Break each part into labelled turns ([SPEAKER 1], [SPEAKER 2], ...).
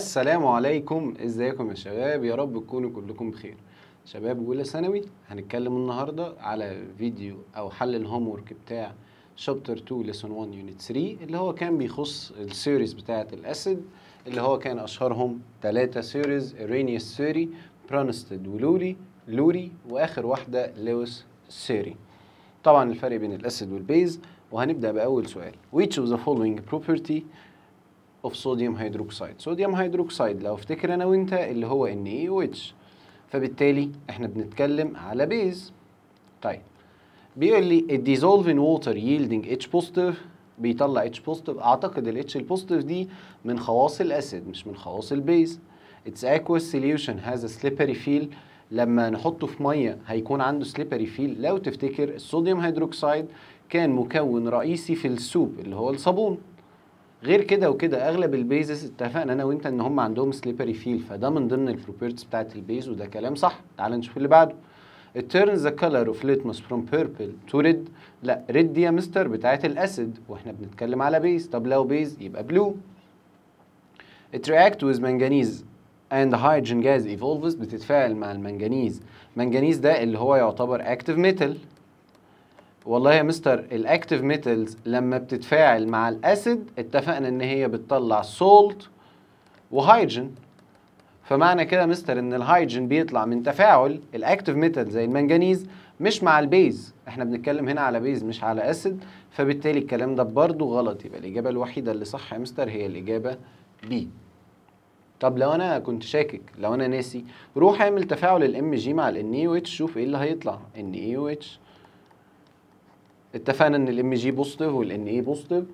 [SPEAKER 1] السلام عليكم ازيكم يا شباب يا رب تكونوا كلكم بخير شباب اولى ثانوي هنتكلم النهارده على فيديو او حل الهوم ورك بتاع شابتر 2 ليسون 1 يونت 3 اللي هو كان بيخص السيريز بتاعه الاسيد اللي هو كان اشهرهم ثلاثه سيريز ارينيوس سيري برانستد ولوري لوري واخر واحده لويس سيري طبعا الفرق بين الاسيد والبيز وهنبدا باول سؤال which of the following property اوف صوديوم هيدروكسيد صوديوم هيدروكسيد لو افتكر انا وانت اللي هو ان اي اتش فبالتالي احنا بنتكلم على بيز طيب بيقول لي الديزولف ان ووتر ييلدنج اتش بوزيتيف بيطلع اتش بوزيتيف اعتقد الاتش البوزيتيف دي من خواص الاسيد مش من خواص البيز اتس aqueous solution has a slippery feel لما نحطه في ميه هيكون عنده slippery feel لو تفتكر الصوديوم هيدروكسيد كان مكون رئيسي في السوب اللي هو الصابون غير كده وكده اغلب البيزز اتفقنا انا وانت ان هم عندهم سليبري فيل فده من ضمن البروبرتيز بتاعت البيز وده كلام صح تعال نشوف اللي بعده It turns the color of litmus from purple to red لا red دي يا مستر بتاعت الاسيد واحنا بنتكلم على بيز طب لو بيز يبقى بلو It reacts with manganese and hydrogen gas evolves بتتفاعل مع المنجنيز منجنيز ده اللي هو يعتبر active metal والله يا مستر الاكتيف ميتالز لما بتتفاعل مع الاسيد اتفقنا ان هي بتطلع سولت وهيدروجين فمعنى كده مستر ان الهيدروجين بيطلع من تفاعل الاكتيف ميتال زي المنجنيز مش مع البيز احنا بنتكلم هنا على بيز مش على اسيد فبالتالي الكلام ده برضه غلط يبقى الاجابه الوحيده اللي صح يا مستر هي الاجابه بي طب لو انا كنت شاكك لو انا ناسي روح اعمل تفاعل الام جي مع الان اي او اتش شوف ايه اللي هيطلع ان اي او اتش اتفقنا ان الام جي بوزيتيف والان اي بوزيتيف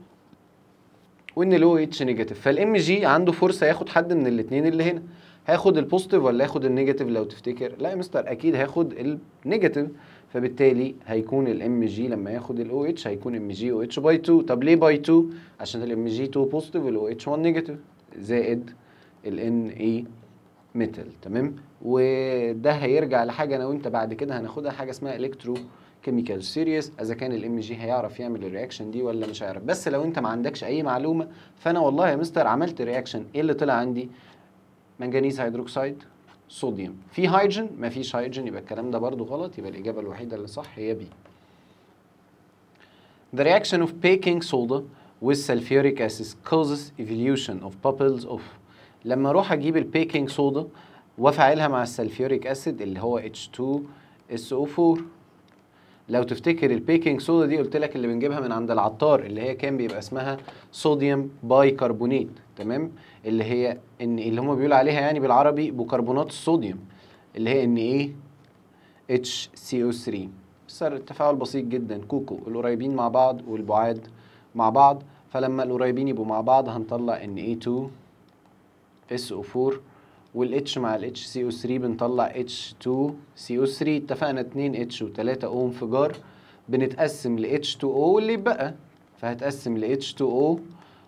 [SPEAKER 1] وان الاو اتش نيجاتيف فالام جي عنده فرصه ياخد حد من الاثنين اللي هنا هياخد البوزيتيف ولا ياخد النيجاتيف لو تفتكر لا يا مستر اكيد هياخد النيجاتيف فبالتالي هيكون الام جي لما ياخد الاو اتش هيكون ام جي او اتش باي 2 طب ليه باي 2 عشان الام جي 2 بوزيتيف والاو اتش 1 نيجاتيف زائد الان اي ميتال تمام وده هيرجع لحاجه انا وانت بعد كده هناخدها حاجه اسمها الكترو كيميكال سيريس اذا كان الام جي هيعرف يعمل الرياكشن دي ولا مش هيعرف بس لو انت ما عندكش اي معلومه فانا والله يا مستر عملت رياكشن ايه اللي طلع عندي منجنيز هيدروكسيد صوديوم في هيدروجين ما فيش هيدروجين يبقى الكلام ده برضو غلط يبقى الاجابه الوحيده اللي صح هي بي The reaction of baking soda with sulfuric acid causes evolution of bubbles of لما اروح اجيب البيكنج صودا وافعلها مع السلفيوريك اسيد اللي هو H2SO4 لو تفتكر البيكنج صودا دي قلت لك اللي بنجيبها من عند العطار اللي هي كان بيبقى اسمها صوديوم بايكربونيت تمام اللي هي ان اللي هم بيقولوا عليها يعني بالعربي بيكربونات الصوديوم اللي هي ان ايه HCO3 صار التفاعل بسيط جدا كوكو القريبين مع بعض والبعاد مع بعض فلما القريبين يبقوا مع بعض هنطلع ان A2 إيه SO4 والاتش مع الاتش سي او 3 بنطلع اتش 2 سي او 3 اتفقنا 2 اتش و3 او انفجار بنتقسم ل اتش 2 او واللي بقى فهتقسم ل اتش 2 او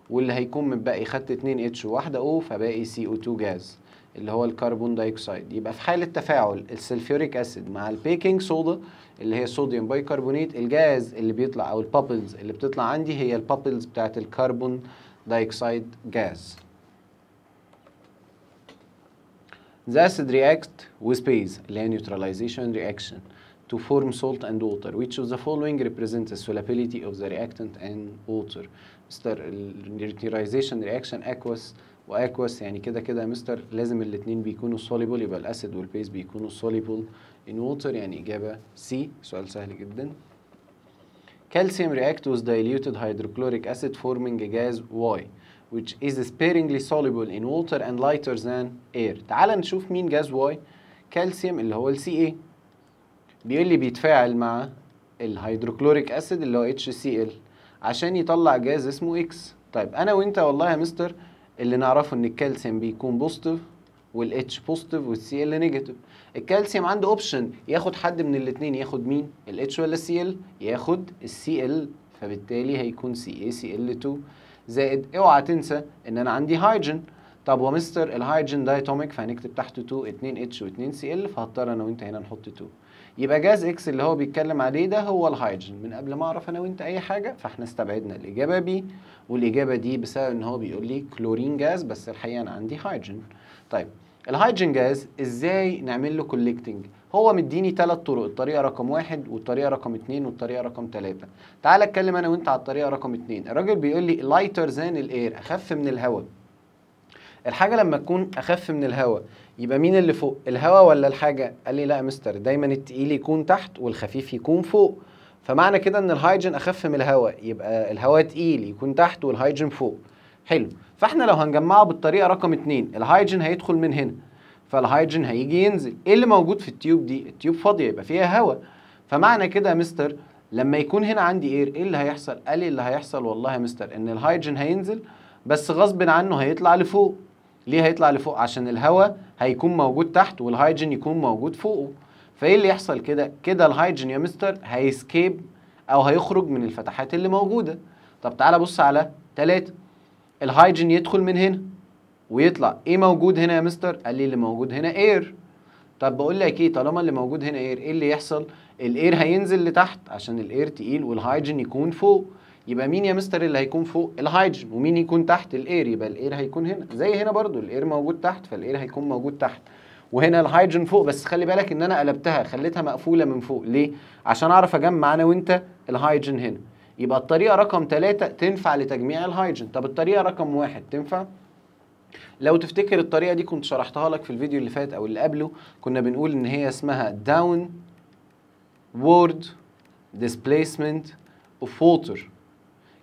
[SPEAKER 1] واللي هيكون متبقي خدت 2 اتش و1 او فباقي سي او 2 جاز اللي هو الكربون دايكسايد يبقى في حاله تفاعل السلفيوريك اسيد مع البيكنج صودا اللي هي صوديوم بايكربونيت الجاز اللي بيطلع او البابلز اللي بتطلع عندي هي البابلز بتاعت الكربون دايكسايد جاز The acid reacts with base the neutralization reaction to form salt and water which of the following represents the solubility of the reactant and water Mr. Neutralization reaction aqueous واكوس يعني كده كده يا مستر لازم الاثنين بيكونوا soluble يبقى الاسيد والبيز بيكونوا soluble in water يعني اجابه سي سؤال سهل جدا calcium reacts with diluted hydrochloric acid forming gas Y which is sparingly soluble in water and lighter than air تعال نشوف مين جاز واي كالسيوم اللي هو ال CA بيقول لي بيتفاعل مع الهيدروكلوريك اسيد اللي هو HCl عشان يطلع جاز اسمه X طيب انا وانت والله يا مستر اللي نعرفه ان الكالسيوم بيكون بوزيتيف والاتش بوزيتيف والسي ال نيجاتيف الكالسيوم عنده اوبشن ياخد حد من الاثنين ياخد مين الاتش ولا السي ال ياخد السي ال فبالتالي هيكون سي اي سي ال 2 زائد اوعى تنسى ان انا عندي هيدروجين طب ومستر الهيدروجين دايتوميك فهنكتب تحته 2 2 اتش و2 سي ال فهضطر انا وانت هنا نحط 2 يبقى جاز اكس اللي هو بيتكلم عليه ده هو الهيدروجين من قبل ما اعرف انا وانت اي حاجه فاحنا استبعدنا الاجابه بي والاجابه دي بسبب ان هو بيقول لي كلورين جاز بس الحقيقه انا عندي هيدروجين طيب الهيدروجين جاز ازاي نعمل له كولكتنج هو مديني ثلاث طرق الطريقه رقم واحد والطريقه رقم اتنين والطريقه رقم ثلاثه تعال اتكلم انا وانت على الطريقه رقم اتنين الراجل بيقول لي لايتر زان الاير اخف من الهواء الحاجه لما تكون اخف من الهواء يبقى مين اللي فوق الهواء ولا الحاجه قال لي لا يا مستر دايما التقيل يكون تحت والخفيف يكون فوق فمعنى كده ان الهيدروجين اخف من الهواء يبقى الهواء تقيل يكون تحت والهيدروجين فوق حلو فاحنا لو هنجمعه بالطريقه رقم اتنين الهيدروجين هيدخل من هنا فالهيدروجين هيجي ينزل ايه اللي موجود في التيوب دي التيوب فاضيه يبقى فيها هواء فمعنى كده يا مستر لما يكون هنا عندي اير ايه اللي هيحصل قال لي اللي هيحصل والله يا مستر ان الهيدروجين هينزل بس غصب عنه هيطلع لفوق ليه هيطلع لفوق عشان الهواء هيكون موجود تحت والهيدروجين يكون موجود فوقه فايه اللي يحصل كده كده الهيدروجين يا مستر هيسكيب او هيخرج من الفتحات اللي موجوده طب تعالى بص على 3 الهيدروجين يدخل من هنا ويطلع ايه موجود هنا يا مستر قال لي اللي موجود هنا اير طب بقول لك ايه طالما اللي موجود هنا اير ايه اللي يحصل الاير هينزل لتحت عشان الاير تقيل والهيدروجين يكون فوق يبقى مين يا مستر اللي هيكون فوق الهيدروجين ومين يكون تحت الاير يبقى الاير هيكون هنا زي هنا برضو الاير موجود تحت فالاير هيكون موجود تحت وهنا الهيدروجين فوق بس خلي بالك ان انا قلبتها خليتها مقفوله من فوق ليه عشان اعرف اجمع انا وانت الهيدروجين هنا يبقى الطريقه رقم ثلاثه تنفع لتجميع الهيدروجين طب الطريقه رقم واحد تنفع لو تفتكر الطريقه دي كنت شرحتها لك في الفيديو اللي فات او اللي قبله كنا بنقول ان هي اسمها داون وورد ديسبليسمنت اوف ووتر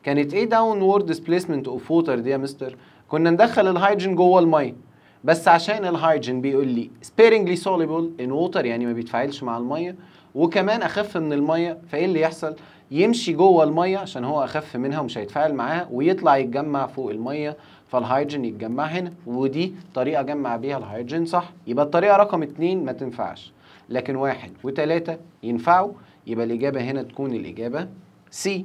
[SPEAKER 1] كانت ايه داون وورد ديسبليسمنت اوف ووتر دي يا مستر كنا ندخل الهيدروجين جوه الميه بس عشان الهيدروجين بيقول لي سبيرنجلي سوليبل ان ووتر يعني ما بيتفاعلش مع الميه وكمان اخف من الميه فايه اللي يحصل يمشي جوه الميه عشان هو اخف منها ومش هيتفاعل معاها ويطلع يتجمع فوق الميه فالهيدروجين يتجمع هنا ودي طريقه جمع بيها الهيدروجين صح يبقى الطريقه رقم اتنين ما تنفعش لكن واحد وتلاته ينفعوا يبقى الاجابه هنا تكون الاجابه سي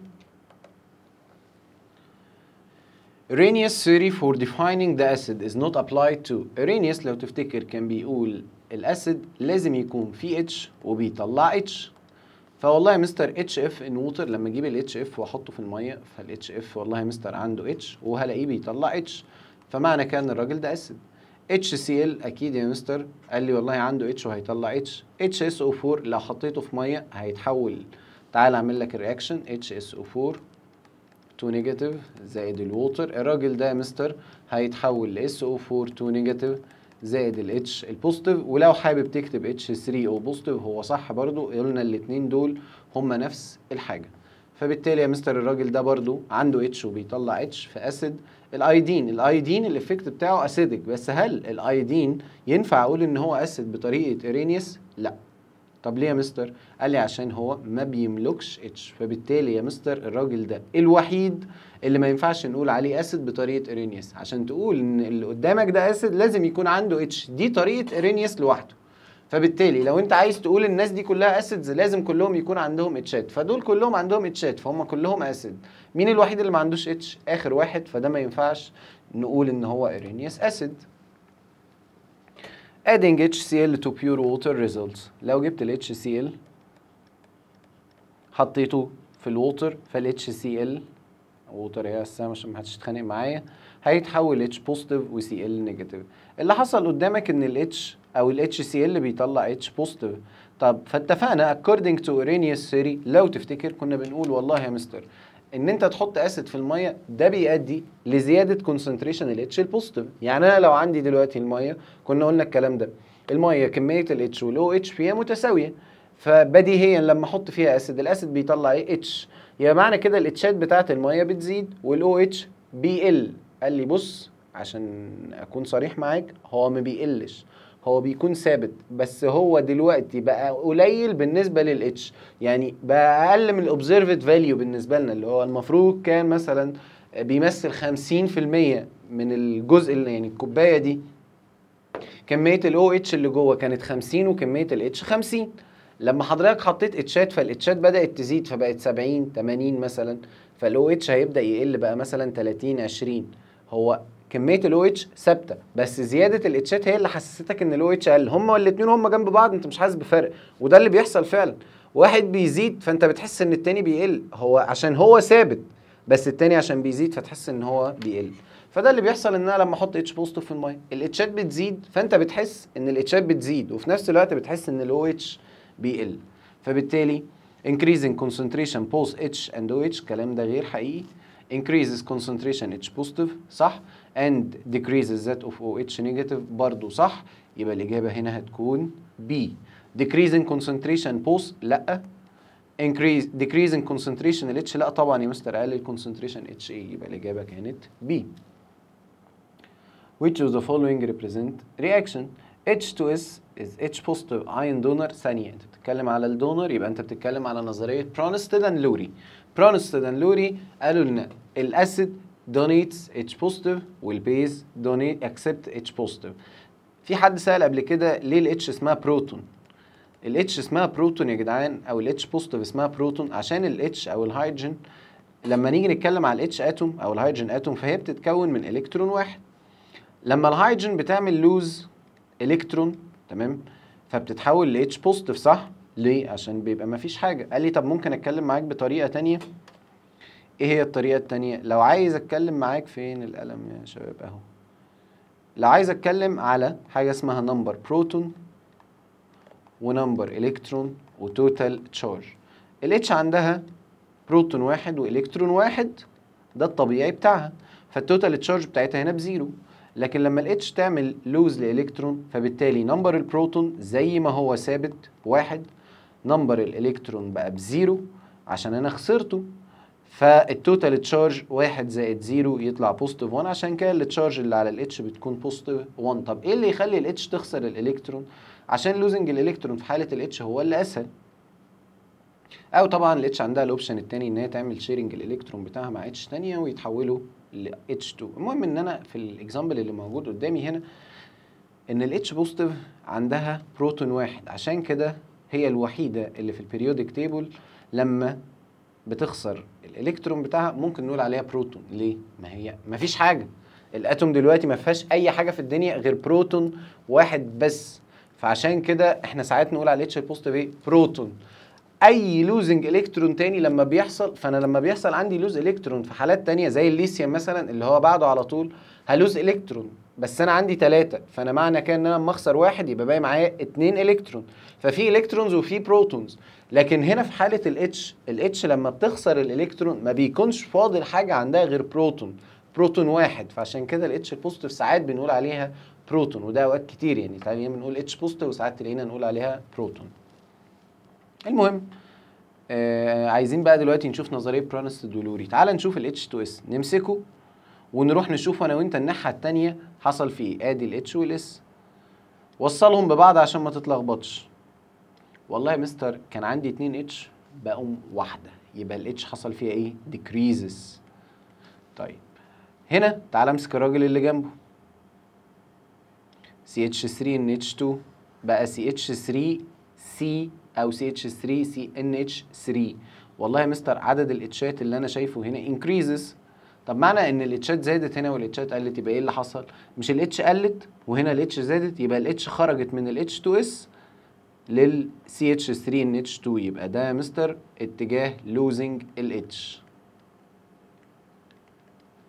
[SPEAKER 1] Arrhenius theory for defining the acid is not applied to Arrhenius لو تفتكر كان بيقول الاسيد لازم يكون فيه اتش وبيطلع اتش فوالله يا مستر اتش اف ان ووتر لما اجيب الاتش اف واحطه في الميه فالاتش اف والله يا مستر عنده اتش وهلاقيه بيطلع اتش فمعنى كان الراجل ده اسيد اتش سي ال اكيد يا مستر قال لي والله عنده اتش وهيطلع اتش اتش اس او 4 لو حطيته في ميه هيتحول تعال اعمل لك الرياكشن اتش اس او 4 2 نيجاتيف زائد الووتر الراجل ده يا مستر هيتحول ل او 4 2 نيجاتيف زائد الاتش البوزيتيف ولو حابب تكتب اتش 3 او بوزيتيف هو صح برضو قلنا الاثنين دول هما نفس الحاجه فبالتالي يا مستر الراجل ده برضو عنده اتش وبيطلع اتش في اسيد الايدين الايدين الافكت بتاعه اسيدك بس هل الايدين ينفع اقول ان هو اسيد بطريقه ارينيس لا طب ليه يا مستر قال لي عشان هو ما بيملكش اتش فبالتالي يا مستر الراجل ده الوحيد اللي ما ينفعش نقول عليه اسيد بطريقه ارينيس عشان تقول ان اللي قدامك ده اسيد لازم يكون عنده اتش دي طريقه ارينيس لوحده فبالتالي لو انت عايز تقول الناس دي كلها اسيدز لازم كلهم يكون عندهم اتشات فدول كلهم عندهم اتشات فهم كلهم اسيد مين الوحيد اللي ما عندوش اتش اخر واحد فده ما ينفعش نقول ان هو ارينيس اسيد adding HCl to pure water results لو جبت ال HCl حطيته في water فال HCl ووتر ايه السام عشان محدش يتخانق معايا هيتحول H بوزيتيف و Cl نيجاتيف اللي حصل قدامك ان ال H او ال HCl بيطلع H بوزيتيف طب فاتفقنا according to Arrhenius theory لو تفتكر كنا بنقول والله يا مستر ان انت تحط اسيد في الميه ده بيؤدي لزياده كونسنتريشن الاتش البوزيتيف يعني انا لو عندي دلوقتي الميه كنا قلنا الكلام ده الميه كميه الاتش والاو اتش فيها متساويه فبديهيا لما احط فيها اسيد الاسيد بيطلع ايه اتش يبقى معنى كده الاتشات بتاعه الميه بتزيد والاو اتش بيقل قال لي بص عشان اكون صريح معاك هو ما بيقلش هو بيكون ثابت بس هو دلوقتي بقى قليل بالنسبه للاتش يعني بقى اقل من الاوبزرفد فاليو بالنسبه لنا اللي هو المفروض كان مثلا بيمثل 50% من الجزء اللي يعني الكوبايه دي كميه الاو اتش اللي جوه كانت 50 وكميه الاتش 50 لما حضرتك حطيت اتشات فالاتشات بدات تزيد فبقت 70 80 مثلا فالاو اتش هيبدا يقل بقى مثلا 30 20 هو كميه الاو اتش ثابته بس زياده الاتشات هي اللي حسستك ان الاو اتش اقل هما الاثنين هما جنب بعض انت مش حاسس بفرق وده اللي بيحصل فعلا واحد بيزيد فانت بتحس ان التاني بيقل هو عشان هو ثابت بس التاني عشان بيزيد فتحس ان هو بيقل فده اللي بيحصل ان انا لما احط اتش بوزيتيف في الميه الاتشات بتزيد فانت بتحس ان الاتشات بتزيد وفي نفس الوقت بتحس ان الاو اتش بيقل فبالتالي increasing concentration both H and OH الكلام ده غير حقيقي increases concentration H positive صح and decreases that of OH negative برضه صح يبقى الإجابة هنا هتكون B decreasing concentration post لأ increase decreasing concentration ال H لأ طبعا يا مستر قلل concentration HA يبقى الإجابة كانت B which of the following represent reaction H2S is H positive ion donor ثانية انت بتتكلم على الدونر يبقى انت بتتكلم على نظرية برونستيد اند لوري برونستيد اند لوري قالوا لنا الاسيد donates H positive والبيز donate accept H positive في حد سأل قبل كده ليه الاتش اسمها بروتون الاتش اسمها بروتون يا جدعان او الاتش بوزيتيف اسمها بروتون عشان الاتش او الهيدروجين لما نيجي نتكلم على الاتش اتوم او الهيدروجين اتوم فهي بتتكون من الكترون واحد لما الهيدروجين بتعمل لوز الكترون تمام فبتتحول ل H بوزيتيف صح ليه عشان بيبقى مفيش حاجه قال لي طب ممكن اتكلم معاك بطريقه تانية ايه هي الطريقه الثانيه لو عايز اتكلم معاك فين القلم يا شباب اهو لو عايز اتكلم على حاجه اسمها نمبر بروتون ونمبر الكترون وتوتال تشارج الاتش عندها بروتون واحد والكترون واحد ده الطبيعي بتاعها فالتوتال تشارج بتاعتها هنا بزيرو لكن لما الاتش تعمل لوز لالكترون فبالتالي نمبر البروتون زي ما هو ثابت واحد نمبر الالكترون بقى بزيرو عشان انا خسرته فالتوتال تشارج 1 زائد 0 يطلع بوزيتيف 1 عشان كده التشارج اللي على الاتش بتكون بوزيتيف 1 طب ايه اللي يخلي الاتش تخسر الالكترون عشان لوزنج الالكترون في حاله الاتش هو اللي اسهل او طبعا الاتش عندها الاوبشن الثاني ان هي تعمل شيرنج الالكترون بتاعها مع اتش ثانيه ويتحولوا ل اتش 2 المهم ان انا في الاكزامبل اللي موجود قدامي هنا ان الاتش بوزيتيف عندها بروتون واحد عشان كده هي الوحيده اللي في البيريودك تيبل لما بتخسر الالكترون بتاعها ممكن نقول عليها بروتون ليه ما هي ما فيش حاجه الاتوم دلوقتي ما فيهاش اي حاجه في الدنيا غير بروتون واحد بس فعشان كده احنا ساعات نقول على اتش بوزيتيف ايه بروتون اي لوزنج الكترون تاني لما بيحصل فانا لما بيحصل عندي لوز الكترون في حالات تانية زي الليثيوم مثلا اللي هو بعده على طول هلوز الكترون بس انا عندي ثلاثة فانا معنى كده ان انا لما اخسر واحد يبقى باقي معايا اتنين الكترون ففي الكترونز وفي بروتونز لكن هنا في حالة الاتش الاتش لما بتخسر الالكترون ما بيكونش فاضل حاجة عندها غير بروتون بروتون واحد فعشان كده الاتش البوزيتيف ساعات بنقول عليها بروتون وده اوقات كتير يعني تلاقينا طيب بنقول اتش بوزيتيف وساعات تلاقينا نقول عليها بروتون المهم آه عايزين بقى دلوقتي نشوف نظريه برانست دولوري تعال نشوف الاتش 2 اس نمسكه ونروح نشوفه انا وانت الناحيه الثانيه حصل فيه ادي الاتش والاس وصلهم ببعض عشان ما تتلخبطش والله يا مستر كان عندي 2 اتش بقوا واحده يبقى الاتش حصل فيها ايه ديكريزز طيب هنا تعال امسك الراجل اللي جنبه CH3NH2 بقى CH3C او CH3CNH3 والله يا مستر عدد الاتشات اللي انا شايفه هنا increases طب معنى ان الاتشات زادت هنا والاتشات قلت يبقى ايه اللي حصل مش الاتش قلت وهنا الاتش زادت يبقى الاتش خرجت من الاتش 2 اس لل CH3NH2 يبقى ده يا مستر اتجاه لوزنج الاتش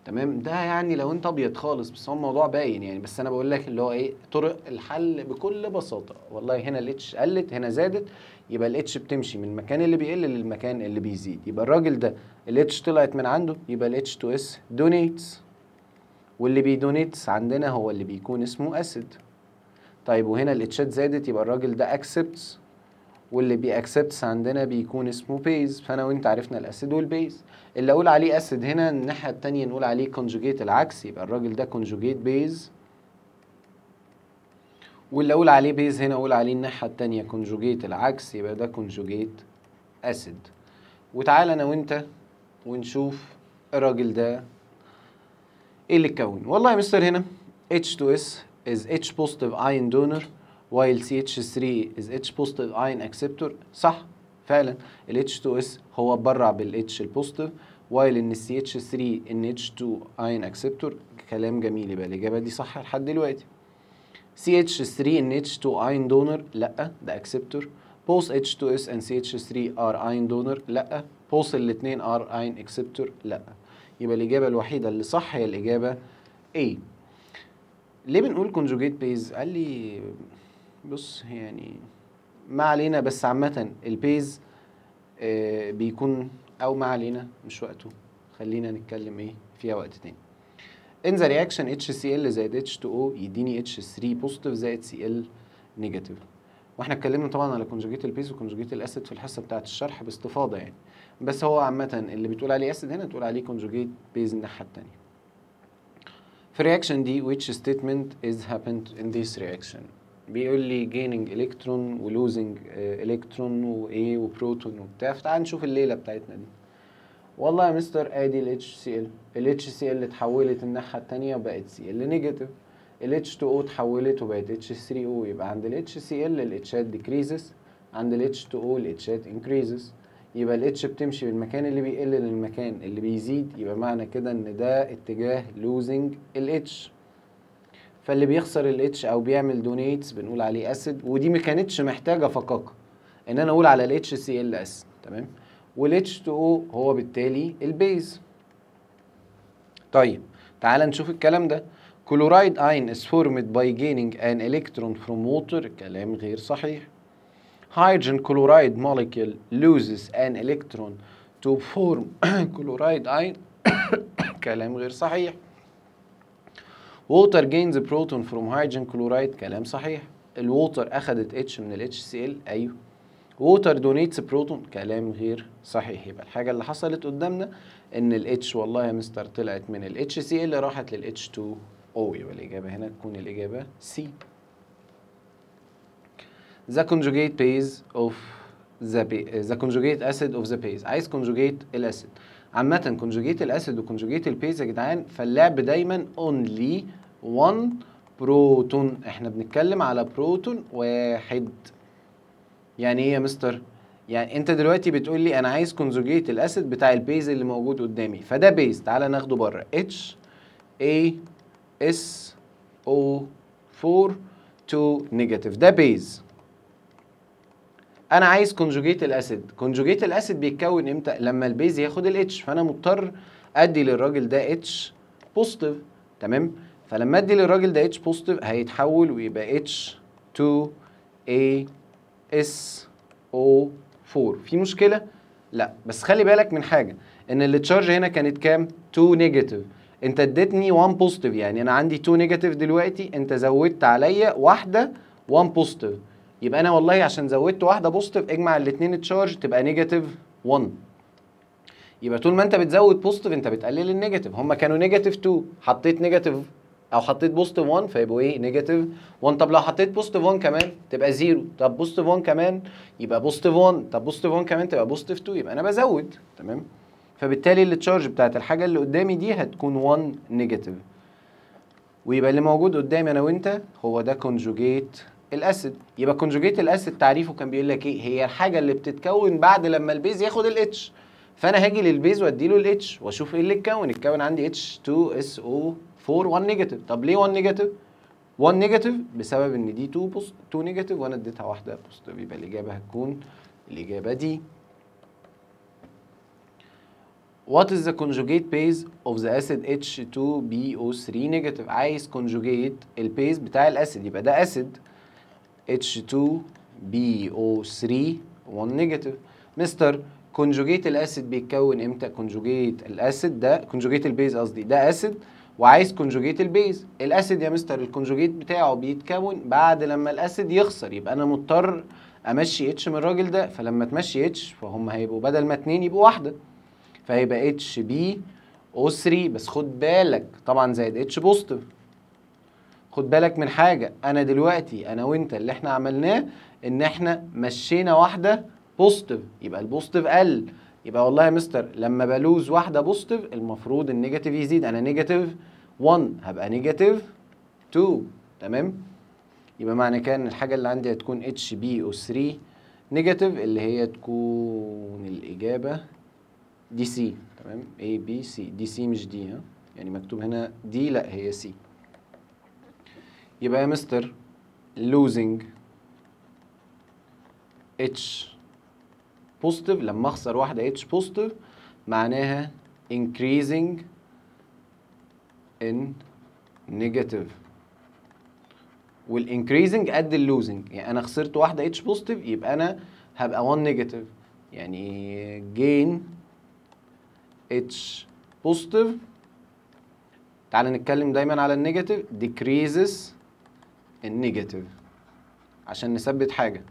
[SPEAKER 1] تمام ده يعني لو انت ابيض خالص بس هو الموضوع باين يعني بس انا بقول لك اللي هو ايه طرق الحل بكل بساطه والله هنا الاتش قلت هنا زادت يبقى الاتش بتمشي من المكان اللي بيقل للمكان اللي بيزيد يبقى الراجل ده الاتش طلعت من عنده يبقى الاتش تو اس دونيتس واللي بيدونيتس عندنا هو اللي بيكون اسمه اسيد طيب وهنا الاتشات زادت يبقى الراجل ده اكسبتس واللي بيأكسبتس عندنا بيكون اسمه بيز فانا وانت عرفنا الاسيد والبيز اللي اقول عليه اسيد هنا الناحيه الثانيه نقول عليه كونجوجيت العكس يبقى الراجل ده كونجوجيت بيز واللي اقول عليه بيز هنا اقول عليه الناحيه الثانيه كونجوجيت العكس يبقى ده كونجوجيت اسيد وتعال انا وانت ونشوف الراجل ده ايه اللي اتكون والله يا مستر هنا H2S is H positive ion donor while CH3 is H positive ion acceptor صح فعلا ال H2S هو اتبرع بال H البوزيتيف while ان CH3 ان H2 ion acceptor كلام جميل يبقى الاجابه دي صح لحد دلوقتي CH3NH2 اين donor لا ده acceptor بوس H2S and CH3 R ion donor لا بوس الاثنين R ion acceptor لا يبقى الإجابة الوحيدة اللي صح هي الإجابة A ليه بنقول conjugate بيز؟ قال لي بص يعني ما علينا بس عامة البيز آه، بيكون أو ما علينا مش وقته خلينا نتكلم إيه فيها وقت تاني ان ذا رياكشن اتش سي ال زائد اتش 2 او يديني اتش 3 بوزيتيف زائد سي ال نيجاتيف واحنا اتكلمنا طبعا على كونجوجيت البيز وكونجوجيت الاسيد في الحصه بتاعه الشرح باستفاضه يعني بس هو عامه اللي بتقول عليه اسيد هنا تقول عليه كونجوجيت بيز الناحيه الثانيه في الرياكشن دي which statement is happened in this reaction بيقول لي gaining electron و losing آه، electron و A و proton وبتاع فتعال نشوف الليلة بتاعتنا دي والله يا مستر ادي الاتش سي ال الاتش سي ال اتحولت الناحيه الثانيه وبقت سي ال نيجاتيف الاتش 2 او اتحولت وبقت اتش 3 او يبقى عند الاتش سي ال الاتشات ديكريزز عند الاتش 2 او الاتشات انكريزز يبقى الاتش بتمشي من المكان اللي بيقل للمكان اللي بيزيد يبقى معنى كده ان ده اتجاه لوزنج الاتش فاللي بيخسر الاتش او بيعمل دونيتس بنقول عليه اسيد ودي ما كانتش محتاجه فقاقه ان انا اقول على الاتش سي ال اسيد تمام والاتش 2 او هو بالتالي البيز طيب تعال نشوف الكلام ده كلورايد اين is formed by gaining an electron from water كلام غير صحيح hydrogen chloride molecule loses an electron to form chloride ion كلام غير صحيح water gains proton from hydrogen chloride كلام صحيح الووتر اخدت اتش من ال HCl ايوه ووتر دونيتس بروتون كلام غير صحيح يبقى الحاجه اللي حصلت قدامنا ان الاتش والله يا مستر طلعت من الاتش سي اللي راحت للاتش 2 او يبقى الاجابه هنا تكون الاجابه سي ذا كونجوجيت بيز اوف ذا ذا كونجوجيت اسيد اوف ذا بيز عايز كونجوجيت الاسيد عامة كونجوجيت الاسيد وكونجوجيت البيز يا جدعان فاللعب دايما اونلي 1 بروتون احنا بنتكلم على بروتون واحد يعني ايه يا مستر يعني انت دلوقتي بتقول لي انا عايز كونزوجيت الاسيد بتاع البيز اللي موجود قدامي فده بيز تعالى ناخده بره اتش اي اس او 4 2 نيجاتيف ده بيز انا عايز كونجوجيت الاسيد كونجوجيت الاسيد بيتكون امتى لما البيز ياخد الاتش فانا مضطر ادي للراجل ده اتش بوزيتيف تمام فلما ادي للراجل ده اتش بوزيتيف هيتحول ويبقى اتش 2 اي اس او 4 في مشكله لا بس خلي بالك من حاجه ان التشارج هنا كانت كام 2 نيجاتيف انت اديتني 1 بوزيتيف يعني انا عندي 2 نيجاتيف دلوقتي انت زودت عليا واحده 1 بوزيتيف يبقى انا والله عشان زودت واحده بوزيتيف اجمع الاثنين تشارج تبقى نيجاتيف 1 يبقى طول ما انت بتزود بوزيتيف انت بتقلل النيجاتيف هم كانوا نيجاتيف 2 حطيت نيجاتيف لو حطيت بوزيتيف 1 فيبقوا ايه نيجاتيف 1 طب لو حطيت بوزيتيف 1 كمان تبقى 0 طب بوزيتيف 1 كمان يبقى بوزيتيف 1 طب بوزيتيف 1 كمان تبقى بوزيتيف 2 يبقى انا بزود تمام فبالتالي التشارج بتاعت الحاجه اللي قدامي دي هتكون 1 نيجاتيف ويبقى اللي موجود قدامي انا وانت هو ده كونجوجيت الاسيد يبقى كونجوجيت الاسيد تعريفه كان بيقول لك ايه هي الحاجه اللي بتتكون بعد لما البيز ياخد الاتش فانا هاجي للبيز وادي له الاتش واشوف ايه اللي اتكون اتكون عندي اتش 2 اس او 4 1 نيجاتيف طب ليه 1 نيجاتيف 1 نيجاتيف بسبب ان دي 2 بوست 2 نيجاتيف وانا اديتها واحده بوزيتيف يبقى الاجابه هتكون الاجابه دي What is the conjugate base of the acid H2BO3 negative؟ عايز conjugate البيز بتاع الاسيد يبقى ده اسيد H2BO3 1 negative. مستر conjugate الاسيد بيتكون امتى؟ conjugate الاسيد ده conjugate البيز قصدي ده اسيد وعايز كونجوجيت البيز الاسيد يا مستر الكونجوجيت بتاعه بيتكون بعد لما الاسيد يخسر يبقى انا مضطر امشي اتش من الراجل ده فلما تمشي اتش فهم هيبقوا بدل ما اتنين يبقوا واحده فهيبقى اتش بي او 3 بس خد بالك طبعا زائد اتش بوزيتيف خد بالك من حاجه انا دلوقتي انا وانت اللي احنا عملناه ان احنا مشينا واحده بوزيتيف يبقى البوزيتيف قل يبقى والله يا مستر لما بلوز واحده بوزيتيف المفروض النيجاتيف يزيد انا نيجاتيف 1 هبقى نيجاتيف 2 تمام يبقى معنى كده ان الحاجه اللي عندي هتكون اتش بي او 3 نيجاتيف اللي هي تكون الاجابه دي سي تمام اي بي سي دي سي مش دي ها يعني مكتوب هنا دي لا هي سي يبقى يا مستر لوزنج اتش بوزيتيف لما اخسر واحده اتش بوزيتيف معناها increasing in negative والانكريزنج قد اللوزنج يعني انا خسرت واحده اتش بوزيتيف يبقى انا هبقى 1 نيجاتيف يعني جين اتش بوزيتيف تعالى نتكلم دايما على النيجاتيف decreases النيجاتيف عشان نثبت حاجه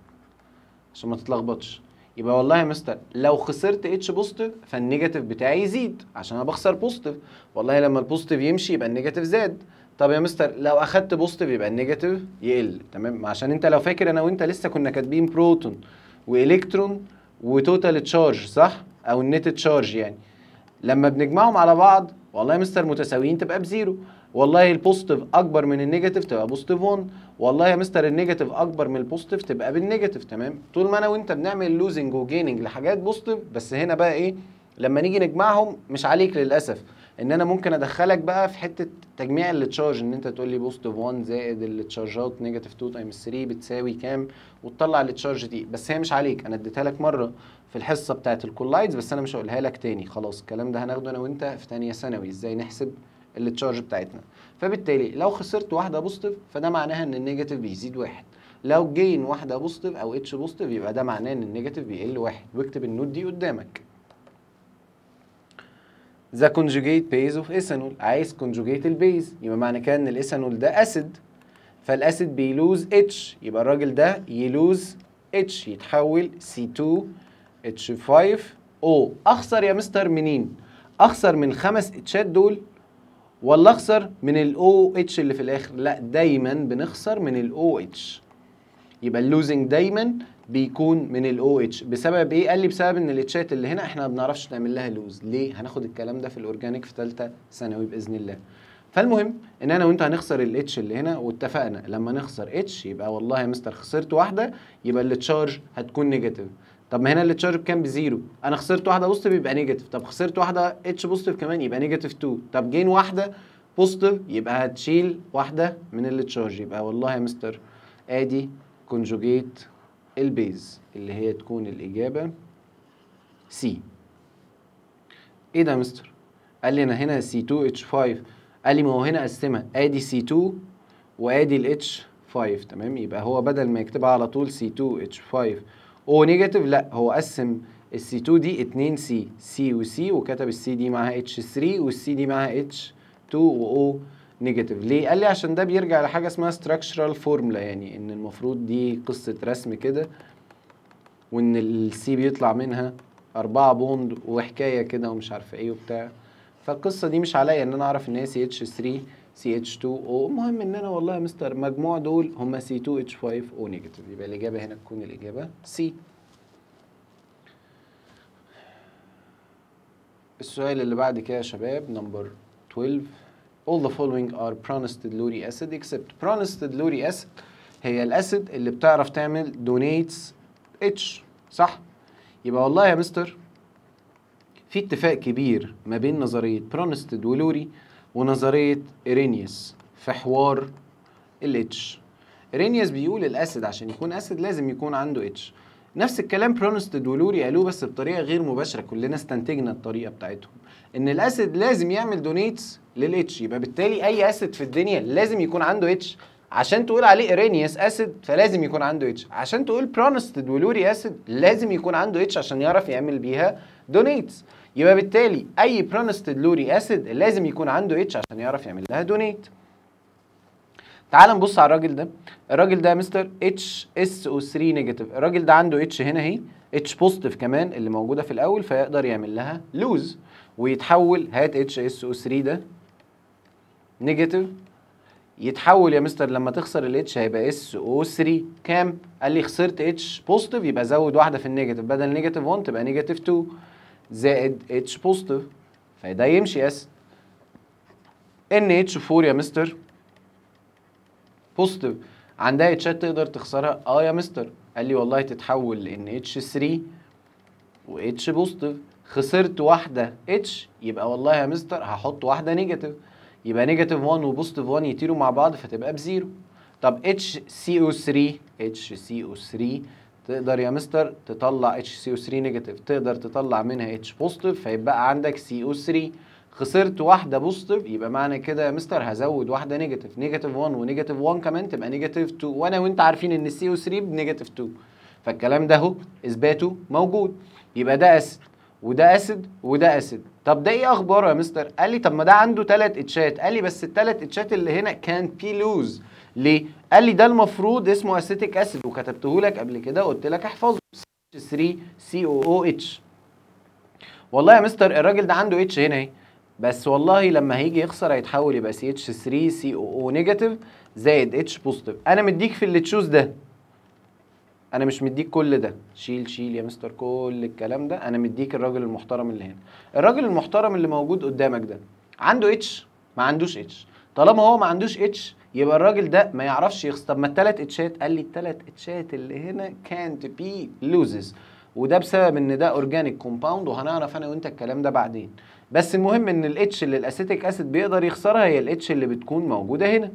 [SPEAKER 1] عشان ما تتلخبطش يبقى والله يا مستر لو خسرت اتش بوزيتيف فالنيجاتيف بتاعي يزيد عشان انا بخسر بوزيتيف والله لما البوزيتيف يمشي يبقى النيجاتيف زاد طب يا مستر لو اخدت بوزيتيف يبقى النيجاتيف يقل تمام عشان انت لو فاكر انا وانت لسه كنا كاتبين بروتون والكترون وتوتال تشارج صح او النت تشارج يعني لما بنجمعهم على بعض والله يا مستر متساويين تبقى بزيرو والله البوزيتيف اكبر من النيجاتيف تبقى بوزيتيف 1 والله يا مستر النيجاتيف اكبر من البوزيتيف تبقى بالنيجاتيف تمام طول ما انا وانت بنعمل لوزنج وجيننج لحاجات بوزيتيف بس هنا بقى ايه لما نيجي نجمعهم مش عليك للاسف ان انا ممكن ادخلك بقى في حته تجميع التشارج ان انت تقول لي بوزيتيف 1 زائد التشارجات نيجاتيف 2 تايمز 3 بتساوي كام وتطلع التشارج دي بس هي مش عليك انا اديتها لك مره في الحصه بتاعه الكولايدز بس انا مش هقولها لك تاني خلاص الكلام ده هناخده انا وانت في ثانيه ثانوي ازاي نحسب التشارج بتاعتنا فبالتالي لو خسرت واحده بوزيتيف فده معناها ان النيجاتيف بيزيد واحد لو جين واحده بوزيتيف او اتش بوزيتيف يبقى ده معناه ان النيجاتيف بيقل واحد واكتب النوت دي قدامك ذا كونجوجيت بيز اوف ايثانول عايز كونجوجيت البيز يبقى معنى كده ان الايثانول ده اسيد فالاسيد بيلوز اتش يبقى الراجل ده يلوز اتش يتحول سي 2 اتش 5 او اخسر يا مستر منين اخسر من خمس اتشات دول ولا اخسر من الاو اتش اللي في الاخر لا دايما بنخسر من الاو اتش يبقى اللوزنج دايما بيكون من الاو اتش بسبب ايه قال لي بسبب ان الاتشات اللي هنا احنا ما بنعرفش نعمل لها لوز ليه هناخد الكلام ده في الاورجانيك في ثالثه ثانوي باذن الله فالمهم ان انا وانت هنخسر الاتش اللي هنا واتفقنا لما نخسر اتش يبقى والله يا مستر خسرت واحده يبقى التشارج هتكون نيجاتيف طب ما هنا التشارج بكام بزيرو انا خسرت واحده بوزيتيف يبقى نيجاتيف طب خسرت واحده اتش بوستيف كمان يبقى نيجاتيف 2 طب جين واحده بوستيف يبقى هتشيل واحده من التشارج يبقى والله يا مستر ادي كونجوجيت البيز اللي هي تكون الاجابه سي ايه ده يا مستر قال لي انا هنا سي 2 اتش 5 قال لي ما هو هنا قسمها ادي سي 2 وادي الاتش 5 تمام يبقى هو بدل ما يكتبها على طول سي 2 اتش 5 او نيجاتيف لا هو قسم السي 2 دي 2 سي سي وسي وكتب السي دي معاها اتش 3 والسي دي معاها اتش 2 واو نيجاتيف ليه قال لي عشان ده بيرجع لحاجه اسمها ستراكشرال فورمولا يعني ان المفروض دي قصه رسم كده وان السي بيطلع منها أربعة بوند وحكايه كده ومش عارفه ايه وبتاع فالقصه دي مش عليا ان انا اعرف ان هي سي اتش 3 سي اتش 2 او المهم ان انا والله يا مستر مجموع دول هم سي 2 اتش 5 او نيجاتيف يبقى الاجابه هنا تكون الاجابه سي السؤال اللي بعد كده يا شباب نمبر 12 all the following are pronisted luri acid except pronisted luri acid هي الاسيد اللي بتعرف تعمل دونيتس اتش صح يبقى والله يا مستر في اتفاق كبير ما بين نظريه برونستد ولوري ونظريه ايرينيوس في حوار الاتش ايرينيوس بيقول الاسيد عشان يكون اسيد لازم يكون عنده اتش نفس الكلام برونست ولوري قالوه بس بطريقه غير مباشره كلنا استنتجنا الطريقه بتاعتهم ان الاسيد لازم يعمل دونيتس للاتش يبقى بالتالي اي اسيد في الدنيا لازم يكون عنده اتش عشان تقول عليه ايرينيوس اسيد فلازم يكون عنده اتش عشان تقول برونست ولوري اسيد لازم يكون عنده اتش عشان يعرف يعمل بيها دونيتس يبقى بالتالي اي برونستد لوري اسيد لازم يكون عنده اتش عشان يعرف يعمل لها دونيت تعال نبص على الراجل ده الراجل ده مستر اتش اس او 3 نيجاتيف الراجل ده عنده اتش هنا اهي اتش بوزيتيف كمان اللي موجوده في الاول فيقدر يعمل لها لوز ويتحول هات اتش اس او 3 ده نيجاتيف يتحول يا مستر لما تخسر الاتش هيبقى اس او 3 كام؟ قال لي خسرت اتش بوزيتيف يبقى زود واحده في النيجاتيف بدل نيجاتيف 1 تبقى نيجاتيف 2 زائد اتش بوزيتيف فده يمشي اس ان اتش 4 يا مستر بوزيتيف عندها اتشات تقدر تخسرها اه يا مستر قال لي والله تتحول لان اتش 3 و اتش بوزيتيف خسرت واحده اتش يبقى والله يا مستر هحط واحده نيجاتيف يبقى نيجاتيف 1 وبوزيتيف 1 يطيروا مع بعض فتبقى بزيرو طب اتش سي او 3 اتش سي او 3 تقدر يا مستر تطلع اتش سي او 3 نيجاتيف تقدر تطلع منها اتش بوزيتيف فيبقى عندك سي او 3 خسرت واحده بوزيتيف يبقى معنى كده يا مستر هزود واحده نيجاتيف نيجاتيف 1 ونيجاتيف 1 كمان تبقى نيجاتيف 2 وانا وانت عارفين ان السي او 3 بنيجاتيف 2 فالكلام ده اهو اثباته موجود يبقى ده اسيد وده اسيد وده اسيد طب ده ايه اخباره يا مستر قال لي طب ما ده عنده ثلاث اتشات قال لي بس الثلاث اتشات اللي هنا كان بي لوز ليه؟ قال لي ده المفروض اسمه اسيتيك اسيد وكتبته لك قبل كده قلت لك احفظه CH3COOH والله يا مستر الراجل ده عنده اتش هنا اهي بس والله لما هيجي يخسر هيتحول يبقى سي اتش 3 سي او او نيجاتيف زائد اتش بوزيتيف انا مديك في اللي تشوز ده انا مش مديك كل ده شيل شيل يا مستر كل الكلام ده انا مديك الراجل المحترم اللي هنا الراجل المحترم اللي موجود قدامك ده عنده اتش ما عندوش اتش طالما هو ما عندوش اتش يبقى الراجل ده ما يعرفش يخسر طب ما التلات اتشات قال لي التلات اتشات اللي هنا كانت بي لوزز وده بسبب ان ده اورجانيك كومباوند وهنعرف انا وانت الكلام ده بعدين بس المهم ان الاتش اللي الاسيتيك اسيد بيقدر يخسرها هي الاتش اللي بتكون موجوده هنا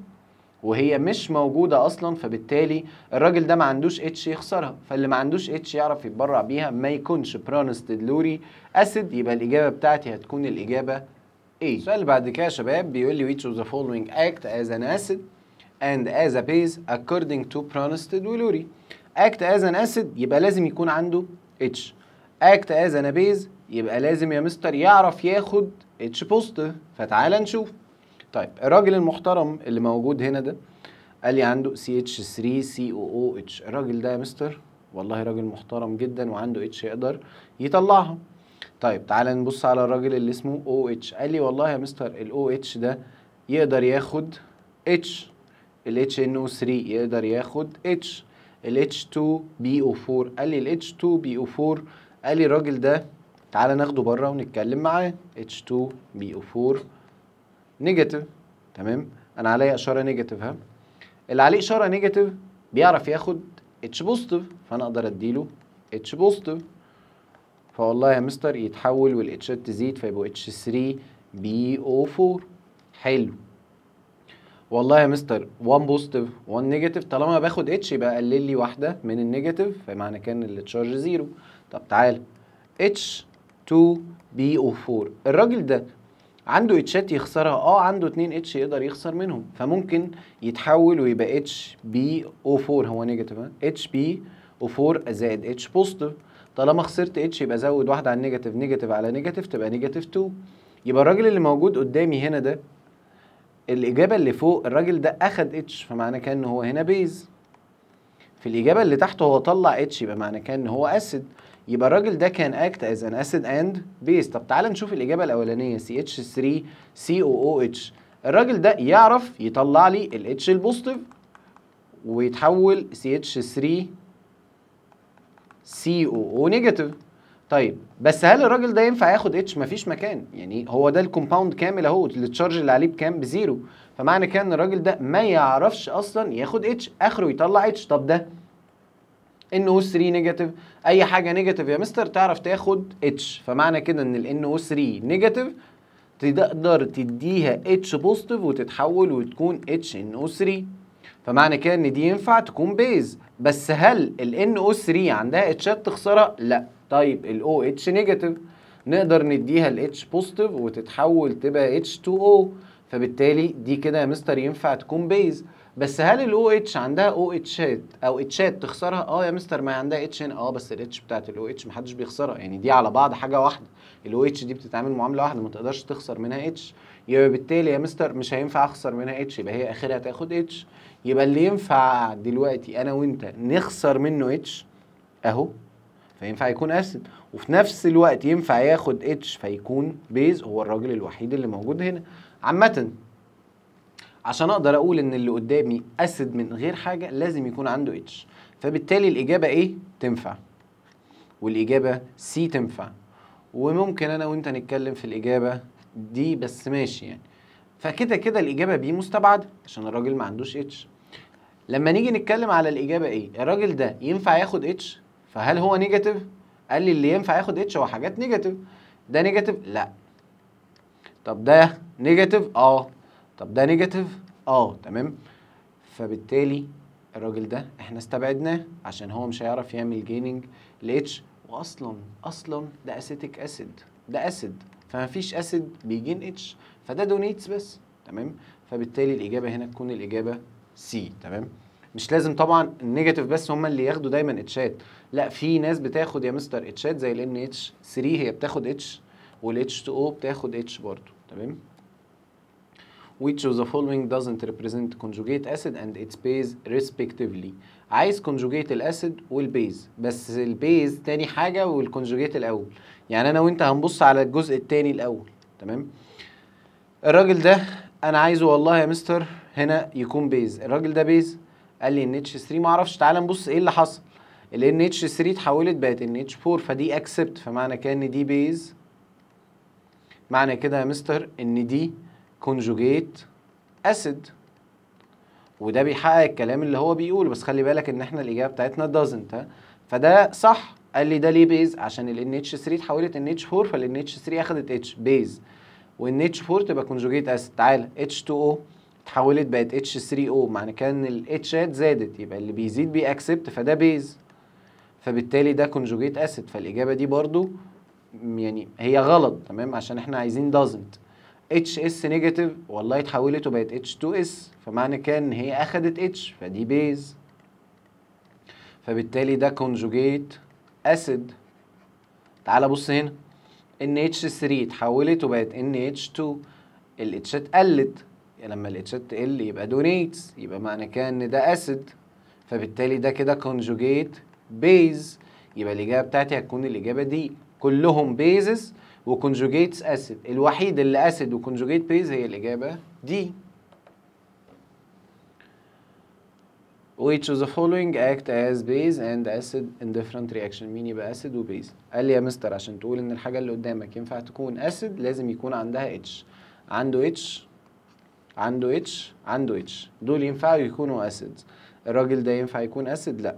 [SPEAKER 1] وهي مش موجوده اصلا فبالتالي الراجل ده ما عندوش اتش يخسرها فاللي ما عندوش اتش يعرف يتبرع بيها ما يكونش لوري اسيد يبقى الاجابه بتاعتي هتكون الاجابه ايه السؤال اللي بعد كده يا شباب بيقول لي which of the following act as an acid and as a base according to Bronsted ولوري act as an acid يبقى لازم يكون عنده H act as an base يبقى لازم يا مستر يعرف ياخد H بوزيتيف فتعال نشوف طيب الراجل المحترم اللي موجود هنا ده قال لي عنده CH3COOH الراجل ده يا مستر والله راجل محترم جدا وعنده اتش يقدر يطلعها طيب تعالى نبص على الراجل اللي اسمه او اتش قال لي والله يا مستر الاو اتش ده يقدر ياخد اتش الاتش ان او 3 يقدر ياخد اتش الاتش 2 بي او 4 قال لي الاتش 2 بي او 4 قال لي الراجل ده تعالى ناخده بره ونتكلم معاه اتش 2 بي او 4 نيجاتيف تمام انا عليا اشاره نيجاتيف ها اللي عليه اشاره نيجاتيف بيعرف ياخد اتش بوزيتيف فانا اقدر اديله اتش بوزيتيف فوالله يا مستر يتحول والاتشات تزيد فيبقوا اتش 3 بي او 4 حلو والله يا مستر 1 بوزيتيف 1 نيجاتيف طالما باخد اتش يبقى قلل لي واحده من النيجاتيف فمعنى كان التشارج زيرو طب تعالى اتش 2 بي او 4 الراجل ده عنده اتشات يخسرها اه عنده 2 اتش يقدر يخسر منهم فممكن يتحول ويبقى اتش بي او 4 هو نيجاتيف اتش بي او 4 زائد اتش بوزيتيف طالما خسرت اتش يبقى زود واحده على النيجاتيف نيجاتيف على نيجاتيف تبقى نيجاتيف 2 يبقى الراجل اللي موجود قدامي هنا ده الاجابه اللي فوق الراجل ده اخد اتش فمعنى كان ان هو هنا بيز في الاجابه اللي تحت هو طلع اتش يبقى معنى كان ان هو اسيد يبقى الراجل ده كان اكت از ان اسيد اند بيز طب تعالى نشوف الاجابه الاولانيه سي اتش 3 سي او او اتش الراجل ده يعرف يطلع لي الاتش البوزيتيف ويتحول سي اتش 3 سي او او نيجاتيف طيب بس هل الراجل ده ينفع ياخد اتش مفيش مكان يعني هو ده الكومباوند كامل اهو التشارج اللي عليه بكام بزيرو فمعنى كده ان الراجل ده ما يعرفش اصلا ياخد اتش اخره يطلع اتش طب ده ان او 3 نيجاتيف اي حاجه نيجاتيف يا مستر تعرف تاخد اتش فمعنى كده ان الان او 3 نيجاتيف تقدر تديها اتش بوزيتيف وتتحول وتكون اتش ان او 3 فمعنى كده ان دي ينفع تكون بيز بس هل ال NO3 عندها اتشات تخسرها؟ لا طيب ال OH نيجاتيف نقدر نديها ال H بوزيتيف وتتحول تبقى H2O فبالتالي دي كده يا مستر ينفع تكون بيز بس هل الاو اتش عندها او اتشات او اتشات تخسرها اه يا مستر ما عندها اتش هنا اه بس الاتش بتاعت الاو اتش حدش بيخسرها يعني دي على بعض حاجه واحده الاو اتش دي بتتعامل معامله واحده ما تقدرش تخسر منها اتش يبقى بالتالي يا مستر مش هينفع اخسر منها اتش يبقى هي اخرها تاخد اتش يبقى اللي ينفع دلوقتي انا وانت نخسر منه اتش اهو فينفع يكون اسيد وفي نفس الوقت ينفع ياخد اتش فيكون بيز هو الراجل الوحيد اللي موجود هنا عامه عشان اقدر اقول ان اللي قدامي اسيد من غير حاجه لازم يكون عنده اتش فبالتالي الاجابه ايه تنفع والاجابه سي تنفع وممكن انا وانت نتكلم في الاجابه دي بس ماشي يعني فكده كده الاجابه بي مستبعده عشان الراجل ما عندوش اتش لما نيجي نتكلم على الاجابه ايه الراجل ده ينفع ياخد اتش فهل هو نيجاتيف قال لي اللي ينفع ياخد اتش هو حاجات نيجاتيف ده نيجاتيف لا طب ده نيجاتيف اه طب ده نيجاتيف اه تمام فبالتالي الراجل ده احنا استبعدناه عشان هو مش هيعرف يعمل جيننج لاتش واصلا اصلا ده اسيتيك اسيد ده اسيد فما فيش اسيد بيجين اتش فده دونيتس بس تمام فبالتالي الاجابه هنا تكون الاجابه سي تمام مش لازم طبعا النيجاتيف بس هم اللي ياخدوا دايما اتشات لا في ناس بتاخد يا مستر اتشات زي ال اتش 3 هي بتاخد اتش وال 2 او بتاخد اتش برضه تمام which of the following doesn't represent conjugate acid and its base respectively عايز conjugate الاسيد والبيز بس البيز تاني حاجه والكونجوجيت الاول يعني انا وانت هنبص على الجزء التاني الاول تمام الراجل ده انا عايزه والله يا مستر هنا يكون بيز الراجل ده بيز قال لي ان اتش 3 معرفش تعال نبص ايه اللي حصل ال اتش 3 اتحولت بقت ان اتش 4 فدي اكسبت فمعنى كده ان دي بيز معنى كده يا مستر ان دي كونجوجيت اسيد وده بيحقق الكلام اللي هو بيقوله بس خلي بالك ان احنا الاجابه بتاعتنا doesn't فده صح قال لي ده ليه بيز عشان ال NH3 اتحولت ال NH4 فال NH3 اخدت H بيز وال NH4 تبقى كونجوجيت اسيد تعالى H2O اتحولت بقت H3O معنى كده ان الاتشات زادت يبقى اللي بيزيد بيأكسبت فده بيز فبالتالي ده كونجوجيت اسيد فالاجابه دي برضو يعني هي غلط تمام عشان احنا عايزين doesn't اتش اس نيجاتيف والله اتحولت وبقت اتش 2 اس فمعنى كان ان هي اخدت اتش فدي بيز فبالتالي ده كونجوجيت اسيد تعال بص هنا ان اتش 3 اتحولت وبقت ان اتش 2 الاتشات قلت يعني لما الاتشات تقل يبقى دونيتس يبقى معنى كان ان ده اسيد فبالتالي ده كده كونجوجيت بيز يبقى الاجابه بتاعتي هتكون الاجابه دي كلهم بيزز وكونجوجيتس اسيد الوحيد اللي اسيد وكونجوجيت بيز هي الاجابه دي which of the following act as base and acid in different reaction مين يبقى acid وبيز قال لي يا مستر عشان تقول ان الحاجه اللي قدامك ينفع تكون acid لازم يكون عندها H عنده H عنده H عنده H دول ينفعوا يكونوا اسيدز الراجل ده ينفع يكون acid لا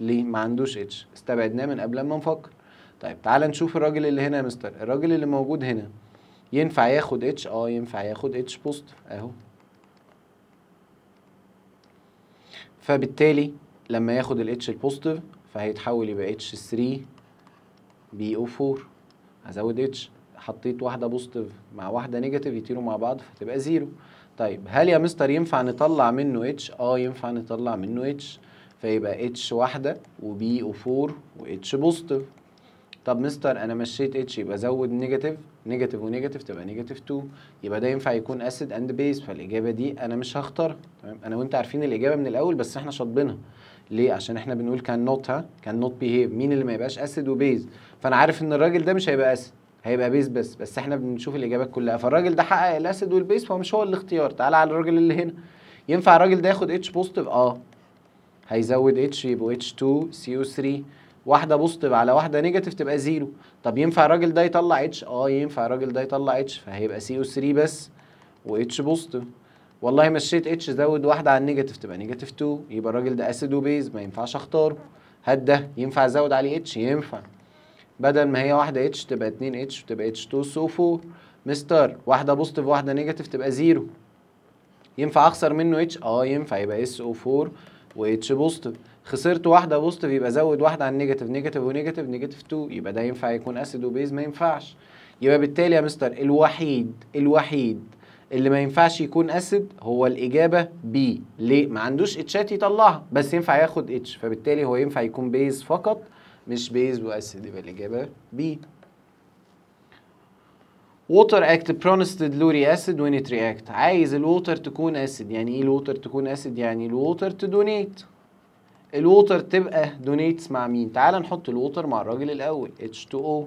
[SPEAKER 1] ليه ما عندوش H استبعدناه من قبل ما نفكر طيب تعال نشوف الراجل اللي هنا يا مستر الراجل اللي موجود هنا ينفع ياخد اتش اه ينفع ياخد اتش بوست اهو فبالتالي لما ياخد الاتش البوزيتيف فهيتحول يبقى اتش 3 بي او 4 هزود اتش حطيت واحده بوزيتيف مع واحده نيجاتيف يطيروا مع بعض فتبقى زيرو طيب هل يا مستر ينفع نطلع منه اتش اه ينفع نطلع منه اتش فيبقى اتش واحده وبي او 4 واتش بوزيتيف طب مستر انا مشيت اتش يبقى زود نيجاتيف نيجاتيف ونيجاتيف تبقى نيجاتيف 2 يبقى ده ينفع يكون اسيد اند بيز فالاجابه دي انا مش هختارها تمام انا وانت عارفين الاجابه من الاول بس احنا شاطبينها ليه عشان احنا بنقول كان نوت ها كان نوت بيهيف مين اللي ما يبقاش اسيد وبيز فانا عارف ان الراجل ده مش هيبقى اسيد هيبقى بيز بس بس احنا بنشوف الاجابات كلها فالراجل ده حقق الاسيد والبيز فهو مش هو الاختيار تعالى على الراجل اللي هنا ينفع الراجل ده ياخد اتش بوزيتيف اه هيزود اتش يبقوا اتش 2 سي او 3 واحده بوزيتيف على واحده نيجاتيف تبقى زيرو طب ينفع الراجل ده يطلع اتش اه ينفع الراجل ده يطلع اتش فهيبقى سي او 3 بس واتش بوزيتيف والله مشيت اتش زود واحده على النيجاتيف تبقى نيجاتيف 2 يبقى الراجل ده اسيد وبيز ما ينفعش اختاره هات ده ينفع ازود عليه اتش ينفع بدل ما هي واحده اتش تبقى 2 اتش وتبقى اتش 2 سو 4 مستر واحده بوزيتيف واحده نيجاتيف تبقى زيرو ينفع اخسر منه اتش اه ينفع يبقى اس او 4 واتش بوزيتيف خسرت واحده بوست يبقى زود واحده على النيجاتيف نيجاتيف ونيجاتيف نيجاتيف 2 يبقى ده ينفع يكون اسيد وبيز ما ينفعش يبقى بالتالي يا مستر الوحيد الوحيد اللي ما ينفعش يكون اسيد هو الاجابه بي ليه ما عندوش اتشات يطلعها بس ينفع ياخد اتش فبالتالي هو ينفع يكون بيز فقط مش بيز واسيد يبقى الاجابه بي ووتر اكت برونستد لوري اسيد وين ات رياكت عايز الووتر تكون اسيد يعني ايه الووتر تكون اسيد يعني الووتر تدونيت الووتر تبقى دونيتس مع مين تعال نحط الووتر مع الراجل الاول H2O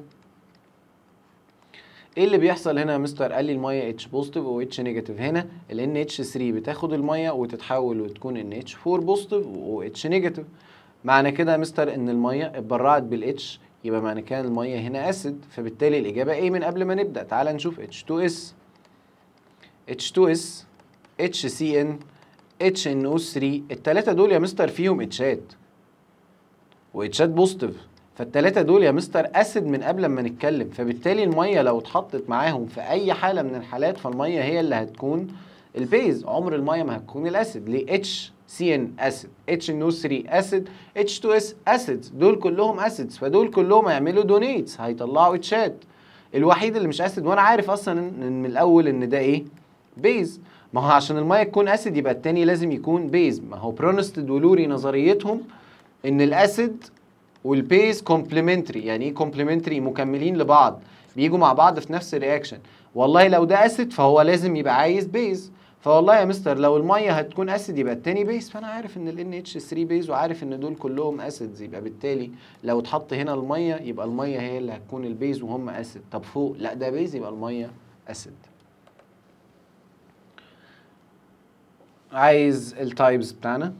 [SPEAKER 1] ايه اللي بيحصل هنا يا مستر قال لي الميه اتش بوزيتيف و اتش نيجاتيف هنا ال اتش 3 بتاخد الميه وتتحول وتكون ان اتش 4 بوزيتيف و اتش نيجاتيف معنى كده يا مستر ان الميه اتبرعت بالاتش يبقى معنى كده الميه هنا اسيد فبالتالي الاجابه ايه من قبل ما نبدا تعال نشوف H2S H2S HCN اتش ان او 3 الثلاثه دول يا مستر فيهم اتشات واتشات بوزيتيف فالثلاثه دول يا مستر اسيد من قبل ما نتكلم فبالتالي الميه لو اتحطت معاهم في اي حاله من الحالات فالميه هي اللي هتكون البيز عمر الميه ما هتكون الاسيد ليه اتش سي ان اسيد اتش ان او 3 اسيد اتش 2 اس اسيدز دول كلهم اسيدز فدول كلهم هيعملوا دونيتس هيطلعوا اتشات الوحيد اللي مش اسيد وانا عارف اصلا من الاول ان ده ايه بيز ما هو عشان الميه تكون اسيد يبقى التاني لازم يكون بيز ما هو برونستد ولوري نظريتهم ان الاسيد والبيز كومبلمنتري يعني ايه كومبلمنتري مكملين لبعض بيجوا مع بعض في نفس الرياكشن والله لو ده اسيد فهو لازم يبقى عايز بيز فوالله يا مستر لو الميه هتكون اسيد يبقى التاني بيز فانا عارف ان ال NH3 بيز وعارف ان دول كلهم اسيدز يبقى بالتالي لو اتحط هنا الميه يبقى الميه هي اللي هتكون البيز وهم اسيد طب فوق لا ده بيز يبقى الميه اسيد عايز التايبز بتاعنا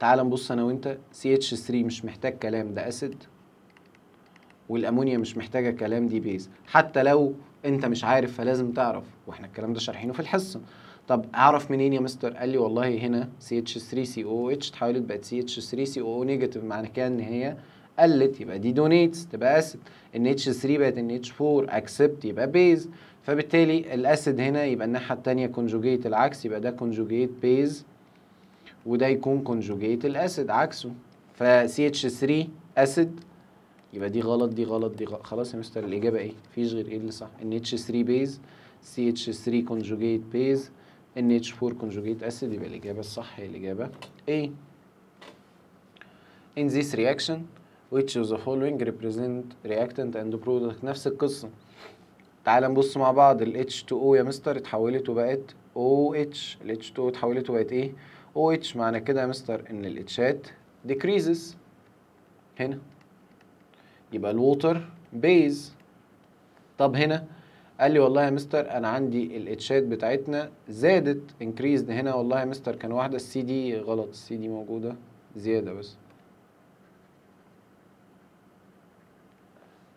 [SPEAKER 1] تعال نبص انا وانت سي اتش 3 مش محتاج كلام ده اسيد والامونيا مش محتاجه كلام دي بيز حتى لو انت مش عارف فلازم تعرف واحنا الكلام ده شارحينه في الحصه طب اعرف منين يا مستر قال لي والله هنا سي اتش 3 سي او اتش اتحولت بقت سي اتش 3 سي او نيجاتيف معنى كده ان هي قلت يبقى دي دونيتس تبقى اسيد ان اتش 3 بقت ان اتش 4 اكسبت يبقى بيز فبالتالي الاسيد هنا يبقى الناحيه الثانيه كونجوجيت العكس يبقى ده كونجوجيت بيز وده يكون كونجوجيت الاسيد عكسه ف CH3 اسيد يبقى دي غلط دي غلط دي غلط خلاص يا مستر الاجابه ايه مفيش غير ايه اللي صح ان 3 بيز CH3 كونجوجيت بيز ان 4 كونجوجيت اسيد يبقى الاجابه الصح هي الاجابه ايه in this reaction which of the following represent reactant and product نفس القصه تعال نبص مع بعض ال H2O يا مستر اتحولت وبقت OH ال H2O اتحولت وبقت ايه؟ OH معنى كده يا مستر ان الاتشات decreases هنا يبقى water بيز طب هنا قال لي والله يا مستر انا عندي الاتشات بتاعتنا زادت increased هنا والله يا مستر كان واحده السي دي غلط السي دي موجوده زياده بس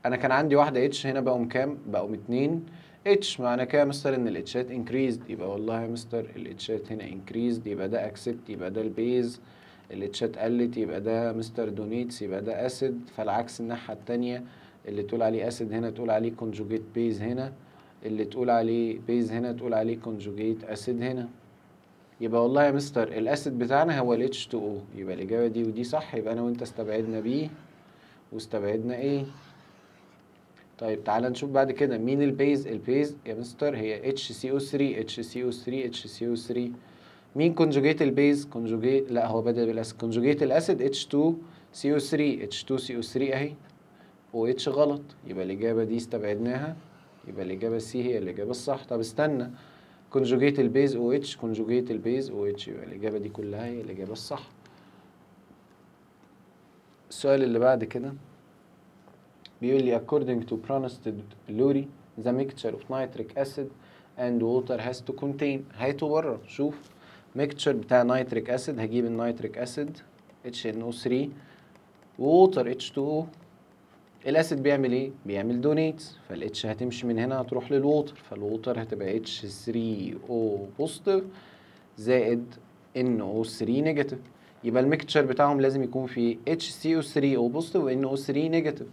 [SPEAKER 1] انا كان عندي واحده اتش هنا بقوا كام بقوا اتنين اتش معنى كده يا مستر ان الاتشات انكريزد يبقى والله يا مستر الاتشات هنا انكريزد يبقى ده اكسبت يبقى ده البيز الاتشات قلت يبقى ده مستر دونيتس يبقى ده اسيد فالعكس الناحيه الثانيه اللي تقول عليه اسيد هنا تقول عليه كونجوجيت بيز هنا اللي تقول عليه بيز هنا تقول عليه كونجوجيت اسيد هنا يبقى والله يا مستر الاسيد بتاعنا هو ال H2O يبقى الاجابه دي ودي صح يبقى انا وانت استبعدنا بيه واستبعدنا ايه طيب تعالى نشوف بعد كده مين البيز البيز يا مستر هي HCO3 HCO3 HCO3 مين كونجوجيت البيز كونجوجيت لا هو بدأ بالاسيد كونجوجيت الاسيد H2CO3 H2CO3 اهي OH غلط يبقى الإجابة دي استبعدناها يبقى الإجابة C هي الإجابة الصح طب استنى كونجوجيت البيز و اتش كونجوجيت البيز و اتش يبقى الاجابه دي كلها هي الاجابه الصح السؤال اللي بعد كده بيقول لي according to Bronsted Lowry the mixture of nitric acid and water has to contain هاته بره شوف mixture بتاع nitric acid هجيب النيتريك acid HNO3 water H2O الاسيد بيعمل ايه؟ بيعمل دونيت فالاتش هتمشي من هنا هتروح للوتر فالوتر هتبقى H3O بوستيف زائد NO3 نيجاتيف يبقى الميكتشر بتاعهم لازم يكون فيه HCO3O بوستيف و NO3 نيجاتيف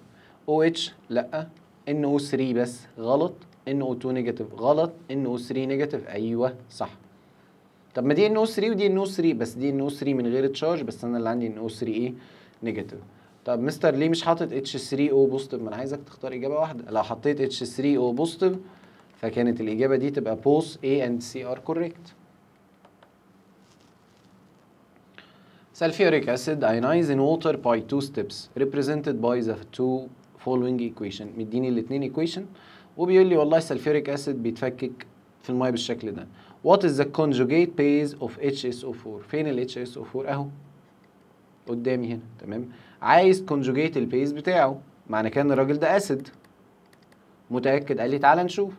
[SPEAKER 1] او اتش لا ان او 3 بس غلط ان او 2 نيجاتيف غلط ان او 3 نيجاتيف ايوه صح طب ما دي ان او 3 ودي ان او 3 بس دي ان او 3 من غير تشارج بس انا اللي عندي ان او 3 ايه نيجاتيف طب مستر ليه مش حاطط اتش 3 او بوزيتيف ما انا عايزك تختار اجابه واحده لو حطيت اتش 3 او بوزيتيف فكانت الاجابه دي تبقى بوس اي اند سي ار كوريكت Sulfuric acid ionized in water by two steps represented by the two فولوينج ايكويشن مديني الاثنين ايكويشن وبيقول لي والله السلفيريك اسيد بيتفكك في الميه بالشكل ده وات از ذا كونجوجيت بيز اوف اتش اس او 4 فين الاتش اس او 4 اهو قدامي هنا تمام عايز كونجوجيت البيز بتاعه معنى كده ان الراجل ده اسيد متاكد قال لي تعالى نشوف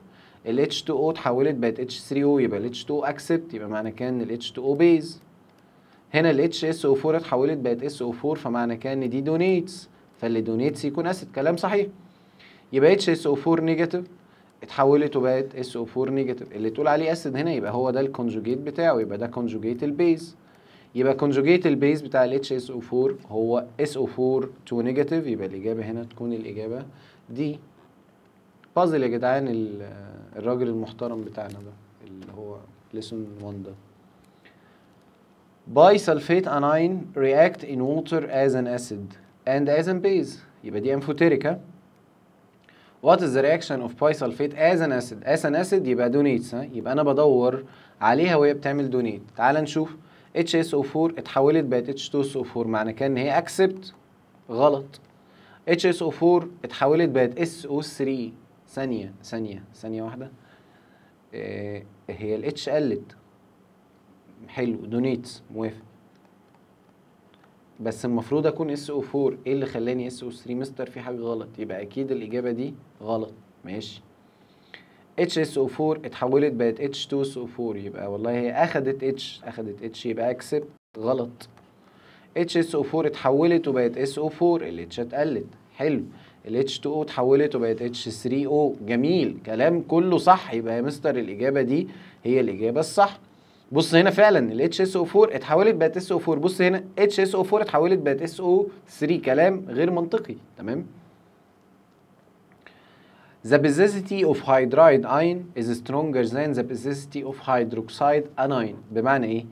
[SPEAKER 1] ال H2O اتحولت بقت H3O يبقى ال H2O accept يبقى معنى كده ان ال H2O base هنا ال HSO4 اتحولت بقت SO4 فمعنى كده ان دي دونيتس فاللي دونيتس يكون اسيد كلام صحيح يبقى اتش اس او 4 نيجاتيف اتحولت وبقت اس او 4 نيجاتيف اللي تقول عليه اسيد هنا يبقى هو ده الكونجوجيت بتاعه يبقى ده كونجوجيت البيز يبقى كونجوجيت البيز بتاع الاتش اس او 4 هو اس او 4 2 نيجاتيف يبقى الإجابة هنا تكون الإجابة دي بازل يا جدعان الراجل المحترم بتاعنا ده اللي هو ليسون 1 ده باي سلفيت انين رياكت ان ووتر از ان اسيد and as in base يبقى دي امفوتيريكا What is the reaction of bisulfate as an acid? As an acid يبقى donates يبقى أنا بدور عليها وهي بتعمل donate تعال نشوف HSO4 اتحولت بقت H2SO4 معنى كان إن هي accept غلط HSO4 اتحولت بقت SO3 ثانية ثانية ثانية واحدة هي ال H قلت حلو donates موافق بس المفروض اكون اس او 4 ايه اللي خلاني اس او 3 مستر في حاجه غلط يبقى اكيد الاجابه دي غلط ماشي اتش اس او 4 اتحولت بقت اتش 2 اس او 4 يبقى والله هي اخدت اتش اخدت اتش يبقى اكسبت غلط اتش اس او 4 اتحولت وبقت اس او 4 الاتش اتقلت حلو الاتش 2 او اتحولت وبقت اتش 3 او جميل كلام كله صح يبقى يا مستر الاجابه دي هي الاجابه الصح بص هنا فعلا ال HSO4 اتحولت بقت SO4 بص هنا HSO4 اتحولت بقت SO3 كلام غير منطقي تمام The viscosity of hydride ion is stronger than the viscosity of hydroxide anion بمعنى ايه؟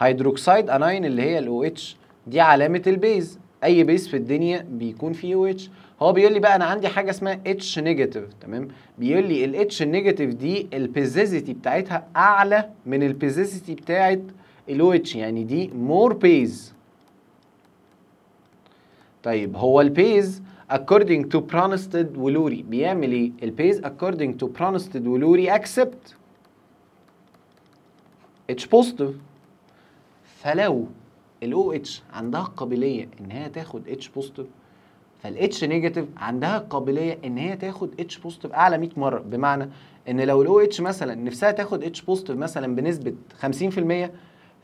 [SPEAKER 1] hydroxide anion اللي هي ال OH دي علامة البيز اي بيس في الدنيا بيكون فيه او اتش هو بيقول لي بقى انا عندي حاجه اسمها اتش نيجاتيف تمام بيقول لي الاتش نيجاتيف دي البيزيزيتي بتاعتها اعلى من البيزيزيتي بتاعت الاو اتش يعني دي مور بيز طيب هو البيز according to Bronsted ولوري بيعمل ايه البيز according to Bronsted ولوري accept اتش بوزيتيف فلو الاو اتش عندها قابليه ان هي تاخد اتش بوزيتيف فالاتش نيجاتيف عندها قابليه ان هي تاخد اتش بوزيتيف اعلى 100 مره بمعنى ان لو الاو اتش مثلا نفسها تاخد اتش بوزيتيف مثلا بنسبه 50%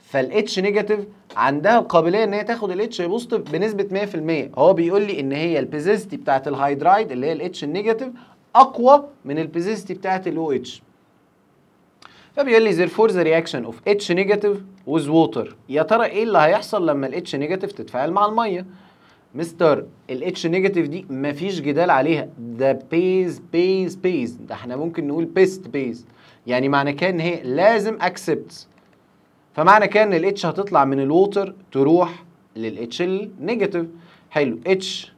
[SPEAKER 1] فالاتش نيجاتيف عندها القابليه ان هي تاخد الاتش بوزيتيف بنسبه 100% هو بيقول لي ان هي البيزيستي بتاعه الهيدرايد اللي هي الاتش النيجاتيف اقوى من البيزيستي بتاعه الاو اتش فبيقول لي therefore the reaction of H negative ويز ووتر يا ترى ايه اللي هيحصل لما الاتش نيجاتيف تتفاعل مع الميه مستر الاتش نيجاتيف دي مفيش جدال عليها ده بيز بيز بيز ده احنا ممكن نقول بيست بيز يعني معنى كده ان هي لازم اكسبت فمعنى كده ان الاتش هتطلع من الووتر تروح للاتش النيجاتيف حلو اتش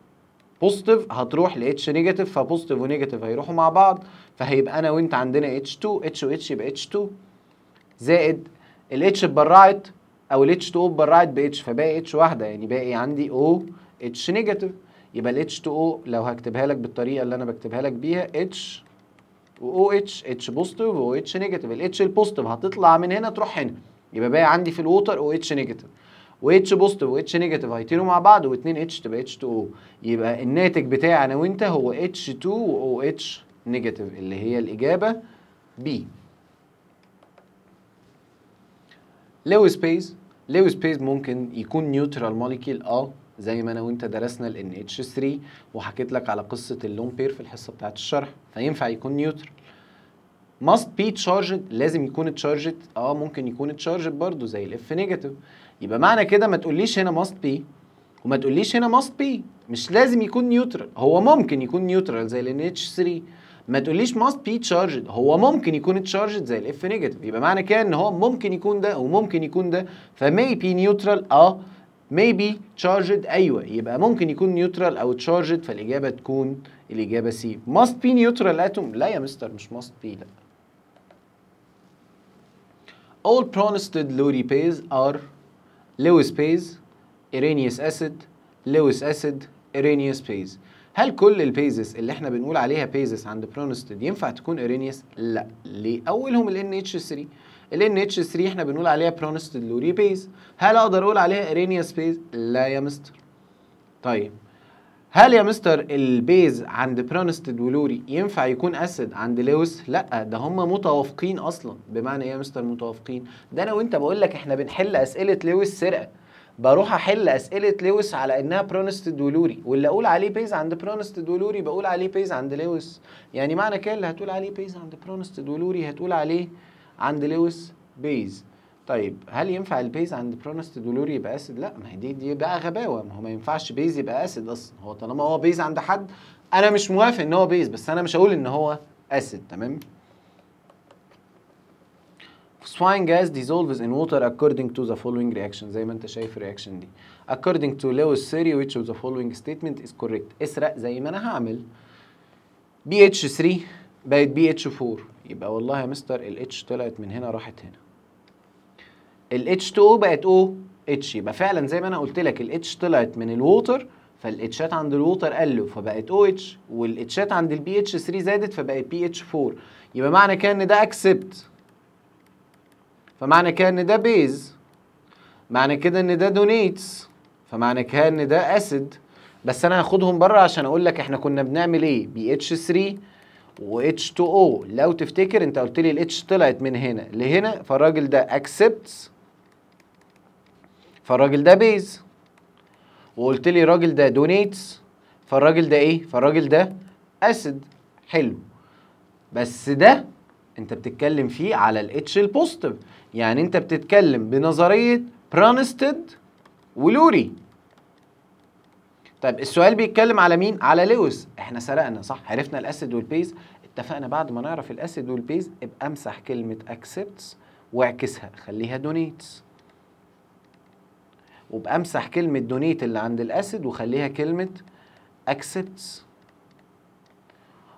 [SPEAKER 1] بوزيتيف هتروح لاتش نيجاتيف فبوزيتيف ونيجاتيف هيروحوا مع بعض فهيبقى انا وانت عندنا اتش 2 اتش و يبقى اتش 2 زائد الاتش اتبرعت او الاتش 2 اتبرعت باتش فباقي اتش واحده يعني باقي عندي او اتش نيجاتيف يبقى الاتش 2 او لو هكتبها لك بالطريقه اللي انا بكتبها لك بيها اتش و اتش اتش بوزيتيف و اتش نيجاتيف الاتش البوزيتيف هتطلع من هنا تروح هنا يبقى باقي عندي في الووتر او اتش نيجاتيف واتش بوزيتيف واتش نيجاتيف هيطيروا مع بعض واتنين اتش تبقى اتش 2 او يبقى الناتج بتاعي انا وانت هو اتش 2 و اتش نيجاتيف اللي هي الاجابه بي لو سبيس لو سبيس ممكن يكون نيوترال موليكيول اه زي ما انا وانت درسنا ال NH3 وحكيت لك على قصه اللون بير في الحصه بتاعه الشرح فينفع يكون نيوترال ماست بي تشارجد لازم يكون تشارجد اه ممكن يكون تشارجد برضه زي الاف نيجاتيف يبقى معنى كده ما تقوليش هنا ماست بي وما تقوليش هنا ماست بي مش لازم يكون نيوترال هو ممكن يكون نيوترال زي ال NH3 ما تقوليش ماست بي تشارجد هو ممكن يكون تشارجد زي الاف نيجاتيف يبقى معنى كده ان هو ممكن يكون ده وممكن يكون ده may بي نيوترال اه may بي تشارجد ايوه يبقى ممكن يكون نيوترال او تشارجد فالاجابه تكون الاجابه سي ماست بي نيوترال اتوم لا يا مستر مش ماست بي لا all pronisted Lowry pays are Lewis pays, Arrhenius acid, Lewis acid, Arrhenius pays. هل كل البيزس اللي احنا بنقول عليها بيزس عند برونستد ينفع تكون ارينيس؟ لا ليه؟ اولهم ال NH3 ال NH3 احنا بنقول عليها برونستد لوري بيز هل اقدر اقول عليها ارينيس بيز؟ لا يا مستر طيب هل يا مستر البيز عند برونستد ولوري ينفع يكون اسيد عند لويس؟ لا ده هم متوافقين اصلا بمعنى ايه يا مستر متوافقين؟ ده انا وانت بقول لك احنا بنحل اسئله لويس سرقه بروح احل اسئله لويس على انها برونست دولوري واللي اقول عليه بيز عند برونست دولوري بقول عليه بيز عند لويس يعني معنى كده اللي هتقول عليه بيز عند برونست دولوري هتقول عليه عند لويس بيز طيب هل ينفع البيز عند برونست دولوري يبقى اسيد لا ما هي دي دي بقى غباوه ما هو ما ينفعش بيز يبقى اسيد اصلا هو طالما هو بيز عند حد انا مش موافق ان هو بيز بس انا مش هقول ان هو اسيد تمام swine gas dissolves in water according to the following reaction زي ما انت شايف الرياكشن دي according to Lewis theory which of the following statement is correct اسرق زي ما انا هعمل BH3 بقت BH4 يبقى والله يا مستر ال H طلعت من هنا راحت هنا ال H2O بقت OH يبقى فعلا زي ما انا قلت لك ال H طلعت من الووتر فالاتشات عند الووتر قلوا فبقت او اتش والاتشات عند البي اتش 3 زادت فبقت بي اتش 4 يبقى معنى كده ان ده اكسبت فمعنى كده ان ده بيز معنى كده ان ده دونيتس فمعنى كده ان ده اسيد بس انا هاخدهم بره عشان اقول لك احنا كنا بنعمل ايه بي اتش 3 و اتش 2 او لو تفتكر انت قلت لي الاتش طلعت من هنا لهنا فالراجل ده اكسبتس فالراجل ده بيز وقلت لي الراجل ده دونيتس فالراجل ده ايه فالراجل ده اسيد حلو بس ده انت بتتكلم فيه على الاتش البوزيتيف يعني انت بتتكلم بنظريه برانستد ولوري طيب السؤال بيتكلم على مين على لويس احنا سرقنا صح عرفنا الاسيد والبيز اتفقنا بعد ما نعرف الاسيد والبيز ابقى امسح كلمه اكسبتس واعكسها خليها دونيتس وابقى امسح كلمه دونيت اللي عند الاسيد وخليها كلمه اكسبتس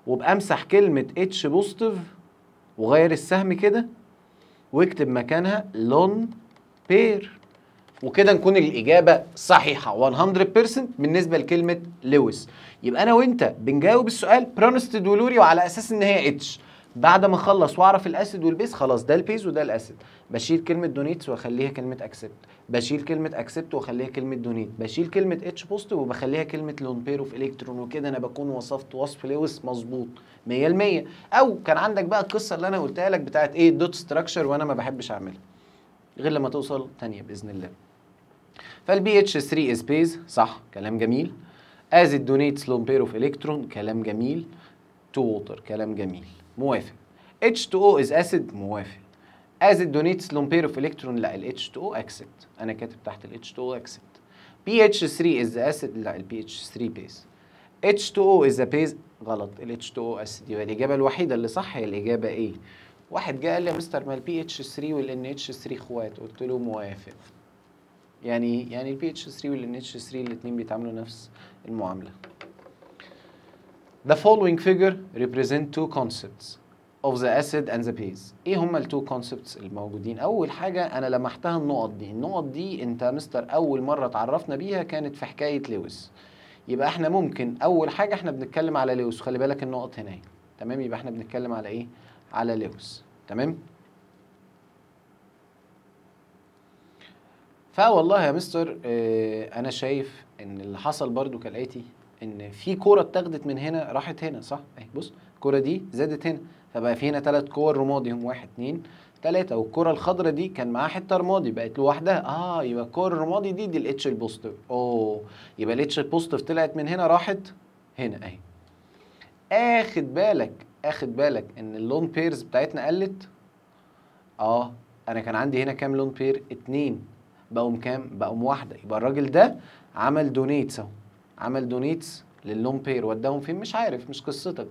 [SPEAKER 1] وابقى امسح كلمه اتش بوزيتيف وغير السهم كده واكتب مكانها لون بير وكده نكون الإجابة صحيحة 100% بالنسبة لكلمة لويس يبقى أنا وأنت بنجاوب السؤال برونستد ولوري وعلى أساس إن هي اتش بعد ما اخلص واعرف الاسيد والبيز خلاص ده البيز وده الاسيد بشيل كلمه دونيتس واخليها كلمه اكسبت بشيل كلمه اكسبت واخليها كلمه دونيت بشيل كلمه اتش بوزيتيف وبخليها كلمه لون بير اوف الكترون وكده انا بكون وصفت وصف لويس مظبوط 100% او كان عندك بقى القصه اللي انا قلتها لك بتاعت ايه الدوت ستراكشر وانا ما بحبش اعملها غير لما توصل ثانيه باذن الله فالبي اتش 3 از بيز صح كلام جميل از الدونيتس لون بير اوف الكترون كلام جميل تو ووتر كلام جميل موافق H2O is acid موافق as it donates لومبير of electron لا ال H2O accept انا كاتب تحت ال H2O accept pH3 is the acid لا ال pH3 base H2O is the base غلط ال H2O acid يبقى الاجابه الوحيده اللي صح هي الاجابه ايه واحد جه قال لي يا مستر ما ال pH3 وال NH3 اخوات قلت له موافق يعني يعني ال pH3 وال NH3 الاتنين بيتعاملوا نفس المعامله The following figure represent two concepts of the acid and the base. ايه هما التو كونسبتس الموجودين؟ أول حاجة أنا لمحتها النقط دي، النقط دي أنت يا مستر أول مرة اتعرفنا بيها كانت في حكاية لويس. يبقى احنا ممكن أول حاجة احنا بنتكلم على لويس، وخلي بالك النقط هنا تمام؟ يبقى احنا بنتكلم على إيه؟ على لويس، تمام؟ فوالله يا مستر اه أنا شايف إن اللي حصل برضو كالآتي ان في كوره اتاخدت من هنا راحت هنا صح اهي بص الكوره دي زادت هنا فبقى في هنا ثلاث كور رمادي هم واحد اثنين ثلاثة والكرة الخضراء دي كان معاها حتة رمادي بقت لوحدها اه يبقى الكرة الرمادي دي دي الاتش البوستيف اوه يبقى الاتش البوستيف طلعت من هنا راحت هنا اهي اخد بالك اخد بالك ان اللون بيرز بتاعتنا قلت اه انا كان عندي هنا كام لون بير اتنين بقوا كام بقوا واحدة يبقى الراجل ده عمل دونيتس اهو عمل دونيتس للون بير وداهم فين مش عارف مش قصتك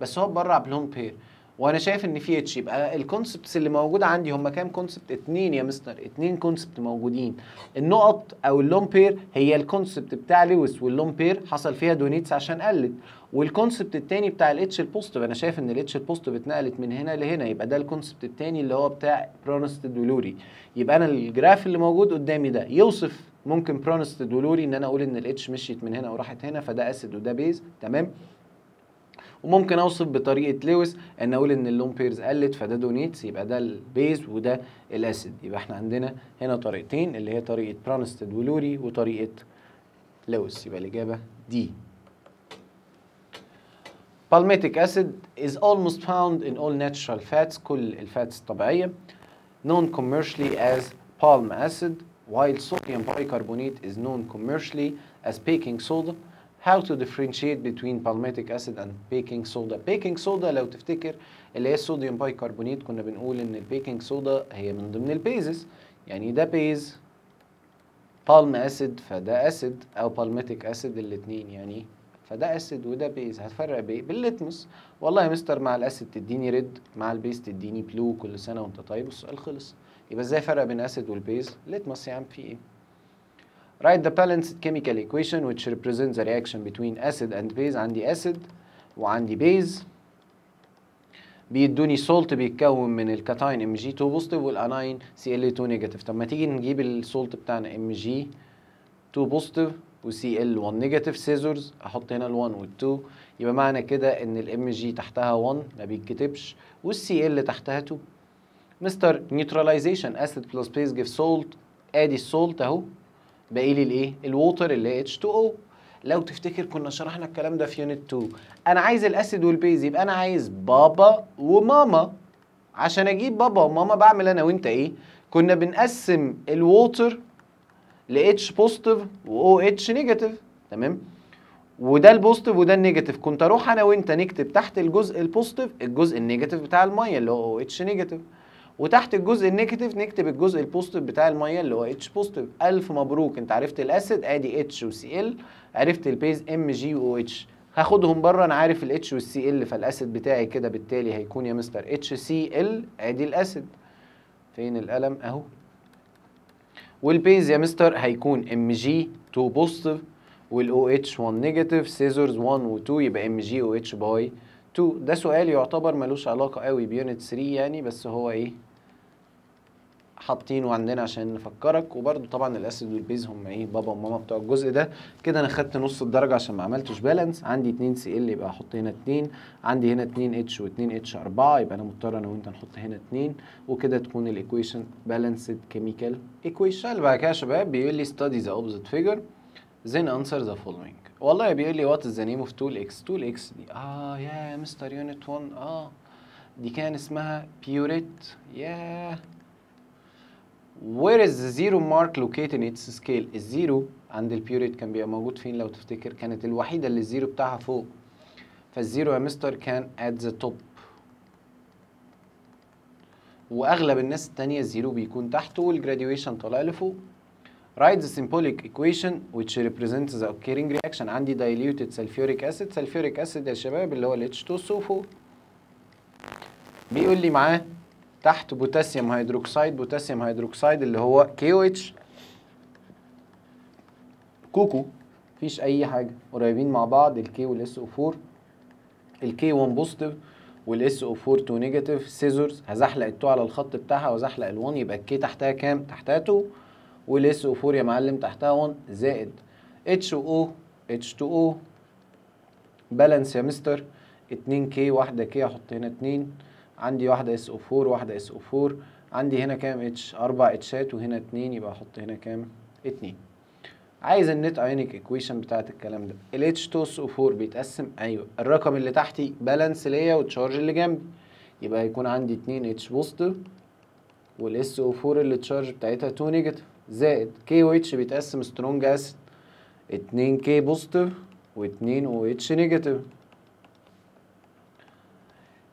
[SPEAKER 1] بس هو اتبرع بلون بير وانا شايف ان في اتش يبقى الكونسبتس اللي موجوده عندي هم كام كونسبت اتنين يا مستر اتنين كونسبت موجودين النقط او اللون بير هي الكونسبت بتاع لويس واللون بير حصل فيها دونيتس عشان قلت والكونسبت التاني بتاع الاتش البوست انا شايف ان الاتش البوست اتنقلت من هنا لهنا يبقى ده الكونسبت التاني اللي هو بتاع برونستد ولوري يبقى انا الجراف اللي موجود قدامي ده يوصف ممكن برونست دولوري ان انا اقول ان الاتش مشيت من هنا وراحت هنا فده اسيد وده بيز تمام وممكن اوصف بطريقه لويس ان اقول ان اللون بيرز قلت فده دونيتس يبقى ده البيز وده الاسيد يبقى احنا عندنا هنا طريقتين اللي هي طريقه برانستد ولوري وطريقه لويس يبقى الاجابه دي Palmitic acid is almost found in all natural fats كل الفاتس الطبيعيه known commercially as palm acid while sodium bicarbonate is known commercially as baking soda how to differentiate between palmitic acid and baking soda baking soda لو تفتكر اللي هي sodium bicarbonate كنا بنقول ان البيكنج صودا هي من ضمن البيزز يعني ده بيز بالم اسيد فده اسيد او بالميتيك اسيد الاثنين يعني فده اسيد وده بيز هتفرق بايه باللتمس والله يا مستر مع الاسيد تديني ريد مع البيز تديني بلو كل سنه وانت طيب السؤال خلص يبقى ازاي فرق بين الاسيد والبيز litmus يا عم في ايه write the balanced chemical equation which represents the reaction between acid and base عندي acid وعندي base بيدوني سولت بيتكون من الكاتاين ام جي 2 بوزيتيف والاناين سي ال 2 نيجاتيف طب ما تيجي نجيب السولت بتاعنا ام جي 2 بوزيتيف وسي ال 1 نيجاتيف سيزورز احط هنا ال 1 وال 2 يبقى معنى كده ان الام جي تحتها 1 ما بيتكتبش والسي ال تحتها 2 مستر نيوتراليزيشن اسيد بلس بيز جيف سولت ادي السولت اهو باقي لي الايه الووتر اللي هي H2O لو تفتكر كنا شرحنا الكلام ده في يونت 2 انا عايز الاسيد والبيز يبقى انا عايز بابا وماما عشان اجيب بابا وماما بعمل انا وانت ايه كنا بنقسم الووتر ل اتش بوزيتيف و اتش نيجاتيف تمام وده البوزيتيف وده النيجاتيف كنت اروح انا وانت نكتب تحت الجزء البوزيتيف الجزء النيجاتيف بتاع الميه اللي هو اتش نيجاتيف وتحت الجزء النيجاتيف نكتب الجزء البوزيتيف بتاع الميه اللي هو اتش بوزيتيف الف مبروك انت عرفت الاسيد ادي اتش وسي ال عرفت البيز ام جي او اتش هاخدهم بره انا عارف الاتش والسي ال فالاسيد بتاعي كده بالتالي هيكون يا مستر اتش سي ال ادي الاسيد فين القلم اهو والبيز يا مستر هيكون ام جي 2 بوزيتيف والاو اتش 1 نيجاتيف سيزورز 1 و2 يبقى ام جي او اتش باي 2 ده سؤال يعتبر ملوش علاقة قوي بيونت 3 يعني بس هو ايه حاطينه عندنا عشان نفكرك وبرده طبعا الاسيد والبيز هم ايه بابا وماما بتوع الجزء ده كده انا خدت نص الدرجه عشان ما عملتش بالانس عندي 2 سي ال يبقى احط هنا 2 عندي هنا 2 اتش و2 اتش 4 يبقى انا مضطر انا وانت نحط هنا 2 وكده تكون الايكويشن بالانسد كيميكال ايكويشن اللي بعد كده يا شباب بيقول لي ستادي ذا اوبزيت فيجر then answer the following والله بيقول لي وات ذا نيم اوف تول اكس تول اكس دي اه يا مستر يونت 1 اه دي كان اسمها بيوريت يا وير از زيرو مارك لوكيت ان اتس سكيل الزيرو عند البيوريت كان بيبقى موجود فين لو تفتكر كانت الوحيده اللي الزيرو بتاعها فوق فالزيرو يا مستر كان ات ذا توب واغلب الناس التانية الزيرو بيكون تحته والجراديويشن طالع لفوق Write the symbolic equation which represents the occurring reaction عندي diluted sulfuric acid sulfuric acid يا شباب اللي هو ال H2SO4 بيقول لي معاه تحت بوتاسيوم هيدروكسيد بوتاسيوم هيدروكسيد اللي هو KOH كوكو مفيش أي حاجة قريبين مع بعض ال K وال SO4 ال K1 بوزيتيف وال SO4 2 نيجاتيف سيزرز هزحلق ال2 على الخط بتاعها وازحلق ال1 يبقى ال K تحتها كام؟ تحتها 2 والاس او 4 يا معلم تحتها 1 زائد اتش او اتش 2 او بالانس يا مستر 2 كي واحده كي احط هنا 2 عندي واحده اس او 4 واحده اس او 4 عندي هنا كام اتش 4 اتشات وهنا 2 يبقى احط هنا كام 2 عايز النت ايونيك ايكويشن بتاعت الكلام ده الاتش 2 اس او 4 بيتقسم ايوه الرقم اللي تحتي بالانس ليا والتشارج اللي جنبي يبقى هيكون عندي 2 اتش بوزيتيف والاس او 4 اللي تشارج بتاعتها 2 نيجاتيف زائد كي او اتش بيتقسم سترونج اسيد 2 كي بوزيتيف و2 او اتش نيجاتيف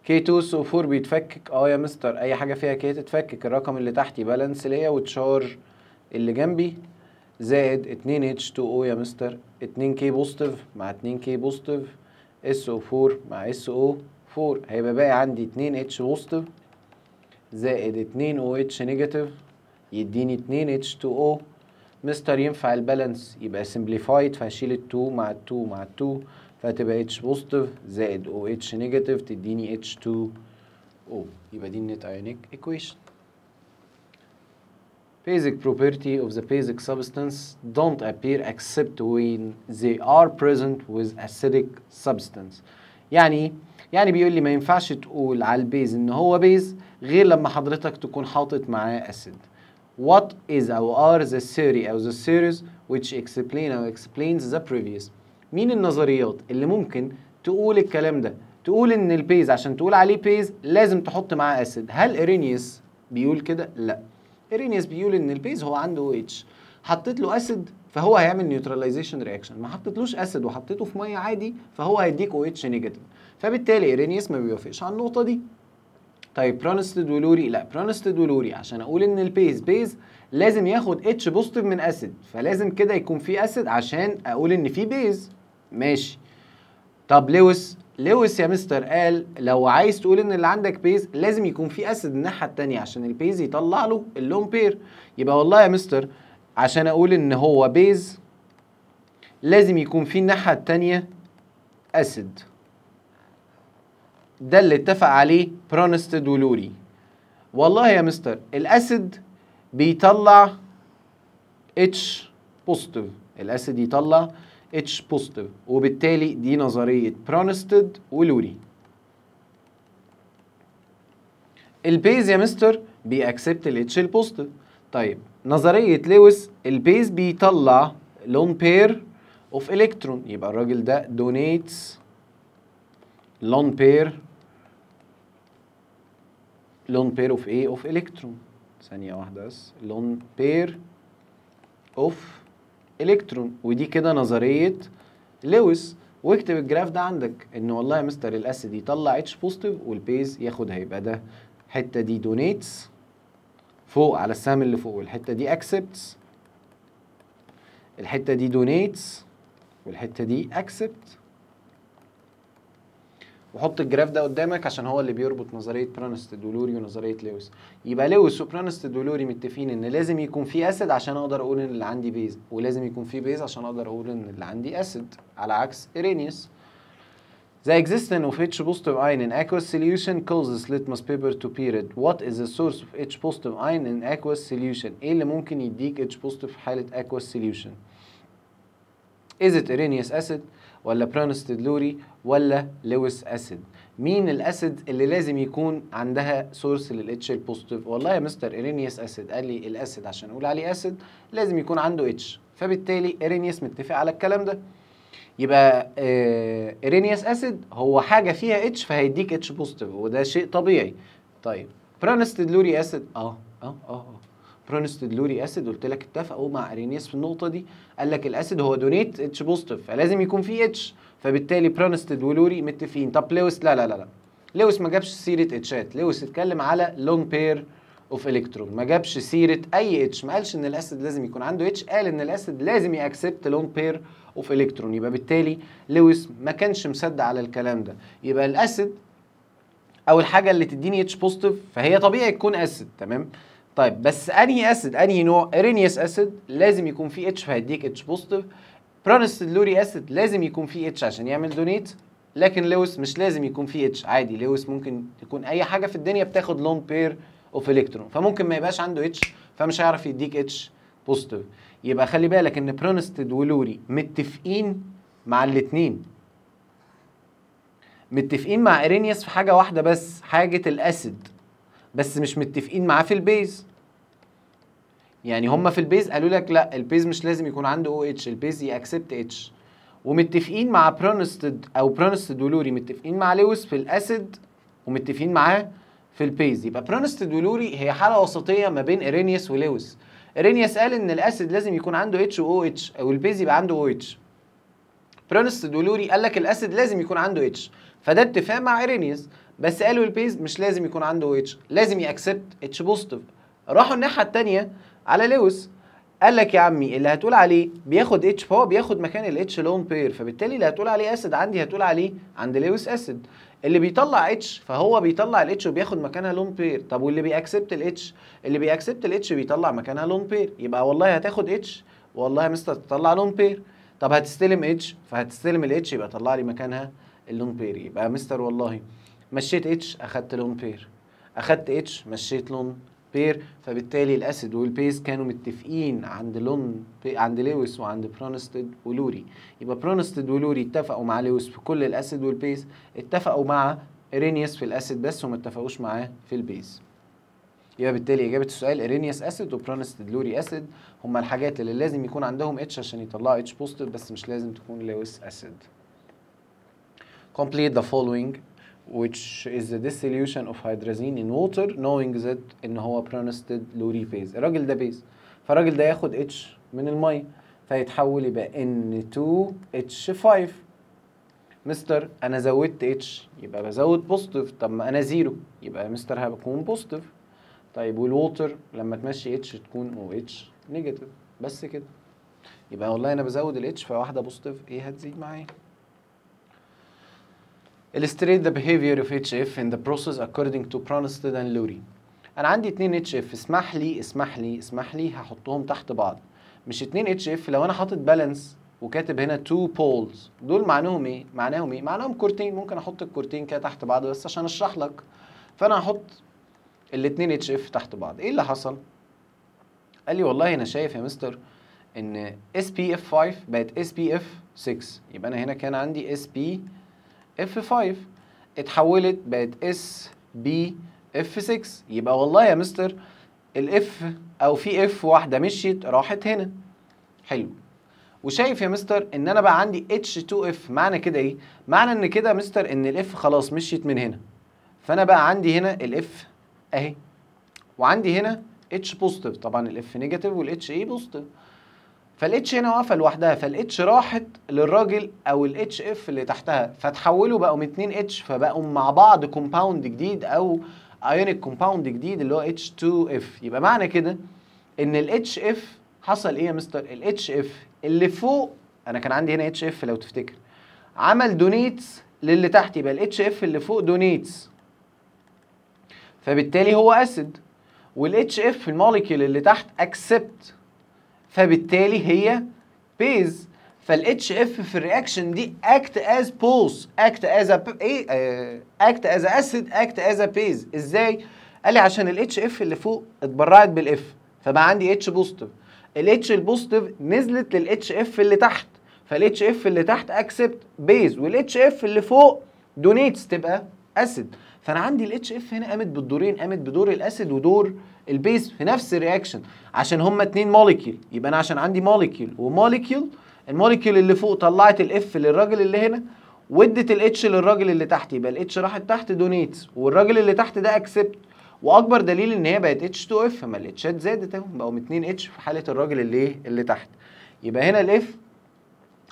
[SPEAKER 1] كي 2 سو 4 بيتفكك اه يا مستر اي حاجه فيها كي تتفكك الرقم اللي تحتي بالانس ليا وتشارج اللي جنبي زائد 2 اتش 2 او يا مستر 2 كي بوزيتيف مع 2 كي بوزيتيف اس او 4 مع اس او 4 هيبقى باقي عندي 2 اتش بوزيتيف زائد 2 او اتش نيجاتيف يديني 2 H2O مستر ينفع البالانس يبقى سمبليفايد فهشيل ال 2 مع ال 2 مع ال 2 فتبقى H بوزيتيف زائد OH نيجاتيف تديني H2O يبقى دي النت ايونيك ايكويشن basic property of the basic substance don't appear except when they are present with acidic substance يعني يعني بيقول لي ما ينفعش تقول على البيز ان هو بيز غير لما حضرتك تكون حاطط معاه اسيد what is أو are the theory أو the series which explain أو explains the previous مين النظريات اللي ممكن تقول الكلام ده تقول ان البيز عشان تقول عليه بيز لازم تحط معاه اسيد هل ارينيوس بيقول كده لا ارينيوس بيقول ان البيز هو عنده او اتش حطيت له اسيد فهو هيعمل نيوتراليزيشن رياكشن ما حطيتلوش اسيد وحطيته في ميه عادي فهو هيديك او اتش نيجاتيف فبالتالي ارينيوس ما بيوافقش على النقطه دي طيب برونستد ولوري لا برونستد ولوري عشان اقول ان البيز بيز لازم ياخد اتش بوزيتيف من اسيد فلازم كده يكون في اسيد عشان اقول ان في بيز ماشي طب لويس لويس يا مستر قال لو عايز تقول ان اللي عندك بيز لازم يكون في اسيد الناحيه الثانيه عشان البيز يطلع له اللون بير يبقى والله يا مستر عشان اقول ان هو بيز لازم يكون في الناحيه الثانيه اسيد ده اللي اتفق عليه برونستد ولوري والله يا مستر الاسيد بيطلع اتش بوزيتيف الاسيد يطلع اتش بوزيتيف وبالتالي دي نظريه برونستد ولوري البيز يا مستر بيأكسبت الاتش البوزيتيف طيب نظريه لويس البيز بيطلع لون بير اوف الكترون يبقى الراجل ده دونيتس لون بير لون بير اوف ايه اوف الكترون ثانيه واحده بس لون بير اوف الكترون ودي كده نظريه لويس واكتب الجراف ده عندك ان والله يا مستر الاس دي طلع اتش بوزيتيف والبيز ياخد هيبقى ده الحته دي دونيتس فوق على السهم اللي فوق والحته دي اكسبتس الحته دي دونيتس والحته دي اكسبت وحط الجراف ده قدامك عشان هو اللي بيربط نظريه برانستد ولوري ونظريه لويس يبقى لويس وبرانستد ولوري متفقين ان لازم يكون في اسيد عشان اقدر اقول ان اللي عندي بيز ولازم يكون في بيز عشان اقدر اقول ان اللي عندي اسيد على عكس ايرينيوس The existence of H positive ion in aqueous solution causes litmus paper to period. What is the source of H positive ion in aqueous solution? ايه اللي ممكن يديك H positive في حالة aqueous solution؟ Is it Arrhenius acid? ولا برانستيدلوري ولا لويس اسيد مين الاسيد اللي لازم يكون عندها سورس للاتش البوزيتيف والله يا مستر ايرينيوس اسيد قال لي الاسيد عشان اقول عليه اسيد لازم يكون عنده اتش فبالتالي ايرينيوس متفق على الكلام ده يبقى ايرينيوس آه، اسيد هو حاجه فيها اتش فهيديك اتش بوزيتيف وده شيء طبيعي طيب برانستيدلوري اسيد اه اه اه, آه. برونستد لوري اسيد قلت لك اتفقوا مع ارينيس في النقطه دي قال لك الاسيد هو دونيت اتش بوزيتيف فلازم يكون في اتش فبالتالي برونستد ولوري متفقين طب لويس لا لا لا لويس ما جابش سيره اتشات لويس اتكلم على لونج بير اوف الكترون ما جابش سيره اي اتش ما قالش ان الاسيد لازم يكون عنده اتش قال ان الاسيد لازم يأكسبت لونج بير اوف الكترون يبقى بالتالي لويس ما كانش مصدق على الكلام ده يبقى الاسيد او الحاجه اللي تديني اتش بوزيتيف فهي طبيعي تكون اسيد تمام طيب بس انهي اسيد انهي نوع ارينيوس اسيد لازم يكون فيه اتش فهيديك اتش بوزيتيف لوري اسيد لازم يكون فيه اتش عشان يعمل دونيت لكن لويس مش لازم يكون فيه اتش عادي لويس ممكن يكون اي حاجه في الدنيا بتاخد لون بير اوف الكترون فممكن ما يبقاش عنده اتش فمش هيعرف يديك اتش بوزيتيف يبقى خلي بالك ان برونستد ولوري متفقين مع الاثنين متفقين مع ارينيوس في حاجه واحده بس حاجه الاسيد بس مش متفقين معاه في البيز يعني هما في البيز قالوا لك لا البيز مش لازم يكون عنده او اتش البيز يأكسبت اتش ومتفقين مع برونستد او برونستد ولوري متفقين مع لويس في الاسيد ومتفقين معاه في البيز يبقى برونستد ولوري هي حاله وسطيه ما بين ارينيس ولويس ارينيس قال ان الاسيد لازم يكون عنده اتش او اتش او البيز يبقى عنده او اتش برونستد ولوري قال لك الاسيد لازم يكون عنده اتش فده اتفاق مع ارينيس بس قالوا البيز مش لازم يكون عنده اتش لازم يأكسبت اتش بوزيتيف راحوا الناحيه الثانيه على لويس قال لك يا عمي اللي هتقول عليه بياخد اتش فهو بياخد مكان الاتش لون بير فبالتالي اللي هتقول عليه اسيد عندي هتقول عليه عند لويس اسيد اللي بيطلع اتش فهو بيطلع الاتش وبياخد مكانها لون بير طب واللي بيأكسبت الاتش اللي بيأكسبت الاتش بيطلع مكانها لون بير يبقى والله هتاخد اتش والله يا مستر تطلع لون بير طب هتستلم اتش فهتستلم الاتش يبقى طلع لي مكانها اللون بير يبقى مستر والله مشيت اتش اخدت لون بير اخدت اتش مشيت لون بير فبالتالي الاسيد والبيز كانوا متفقين عند لون عند لويس وعند برونستد ولوري يبقى برونستد ولوري اتفقوا مع لويس في كل الاسيد والبيز اتفقوا مع ارينيوس في الاسيد بس وما اتفقوش معاه في البيز يبقى بالتالي اجابه السؤال ارينيوس اسيد وبرونستد لوري اسيد هما الحاجات اللي لازم يكون عندهم اتش عشان يطلعوا اتش بوزيتيف بس مش لازم تكون لويس اسيد complete the following which is the dissolution of hydrazine in water knowing that ان هو pronosted low rephase الراجل ده بيز فالراجل ده ياخد اتش من الميه فيتحول يبقى N2H5 مستر انا زودت اتش يبقى بزود بوزيتيف طب ما انا زيرو يبقى مستر هتكون بوزيتيف طيب والووتر لما تمشي اتش تكون OH اتش نيجاتيف بس كده يبقى والله انا بزود ال H فواحده بوزيتيف ايه هتزيد معايا illustrate the behavior of HF in the process according to Pronsted and Lurie انا عندي اتنين HF اسمح لي اسمح لي اسمح لي هحطهم تحت بعض مش اتنين HF لو انا حاطط بالانس وكاتب هنا تو بولز دول معناهم ايه معناهم ايه معناهم كورتين ممكن احط الكورتين كده تحت بعض بس عشان اشرح لك فانا هحط الاتنين اتش اف تحت بعض ايه اللي حصل قال لي والله انا شايف يا مستر ان اس بي اف 5 بقت اس بي اف 6 يبقى انا هنا كان عندي اس بي F5 اتحولت بقت اس بي اف 6 يبقى والله يا مستر الاف او في اف واحده مشيت راحت هنا حلو وشايف يا مستر ان انا بقى عندي اتش 2 اف معنى كده ايه معنى ان كده يا مستر ان الاف خلاص مشيت من هنا فانا بقى عندي هنا الاف اهي وعندي هنا اتش بوزيتيف طبعا الاف نيجاتيف والاتش اي بوزيتيف فالاتش هنا واقفه لوحدها فالاتش راحت للراجل او الاتش اف اللي تحتها فتحولوا بقوا من 2 اتش فبقوا مع بعض كومباوند جديد او ايونيك كومباوند جديد اللي هو اتش 2 اف يبقى معنى كده ان الاتش اف حصل ايه يا مستر الاتش اف اللي فوق انا كان عندي هنا اتش اف لو تفتكر عمل دونيتس للي تحت يبقى الاتش اف اللي فوق دونيتس فبالتالي هو اسيد والاتش اف الموليكيول اللي تحت اكسبت فبالتالي هي بيز فالاتش اف في الرياكشن دي اكت از بوز اكت از ايه اكت از اسيد اكت از بيز ازاي قال لي عشان الاتش اف اللي فوق اتبرعت بالاف فبقى عندي اتش بوزيتيف الاتش البوزيتيف نزلت للاتش اف اللي تحت فالاتش اف اللي تحت اكسبت بيز والاتش اف اللي فوق دونيتس تبقى اسيد فانا عندي الاتش اف هنا قامت بالدورين قامت بدور الاسيد ودور البيز في نفس الرياكشن عشان هما اتنين موليكيول يبقى انا عشان عندي موليكيول وموليكيول الموليكيول اللي فوق طلعت الاف للراجل اللي هنا وادت الاتش للراجل اللي تحت يبقى الاتش راحت تحت دونيت والراجل اللي تحت ده اكسبت واكبر دليل ان هي بقت اتش 2 اف ما الاتشات زادت اهو بقوا 2 اتش في حاله الراجل اللي ايه اللي تحت يبقى هنا الاف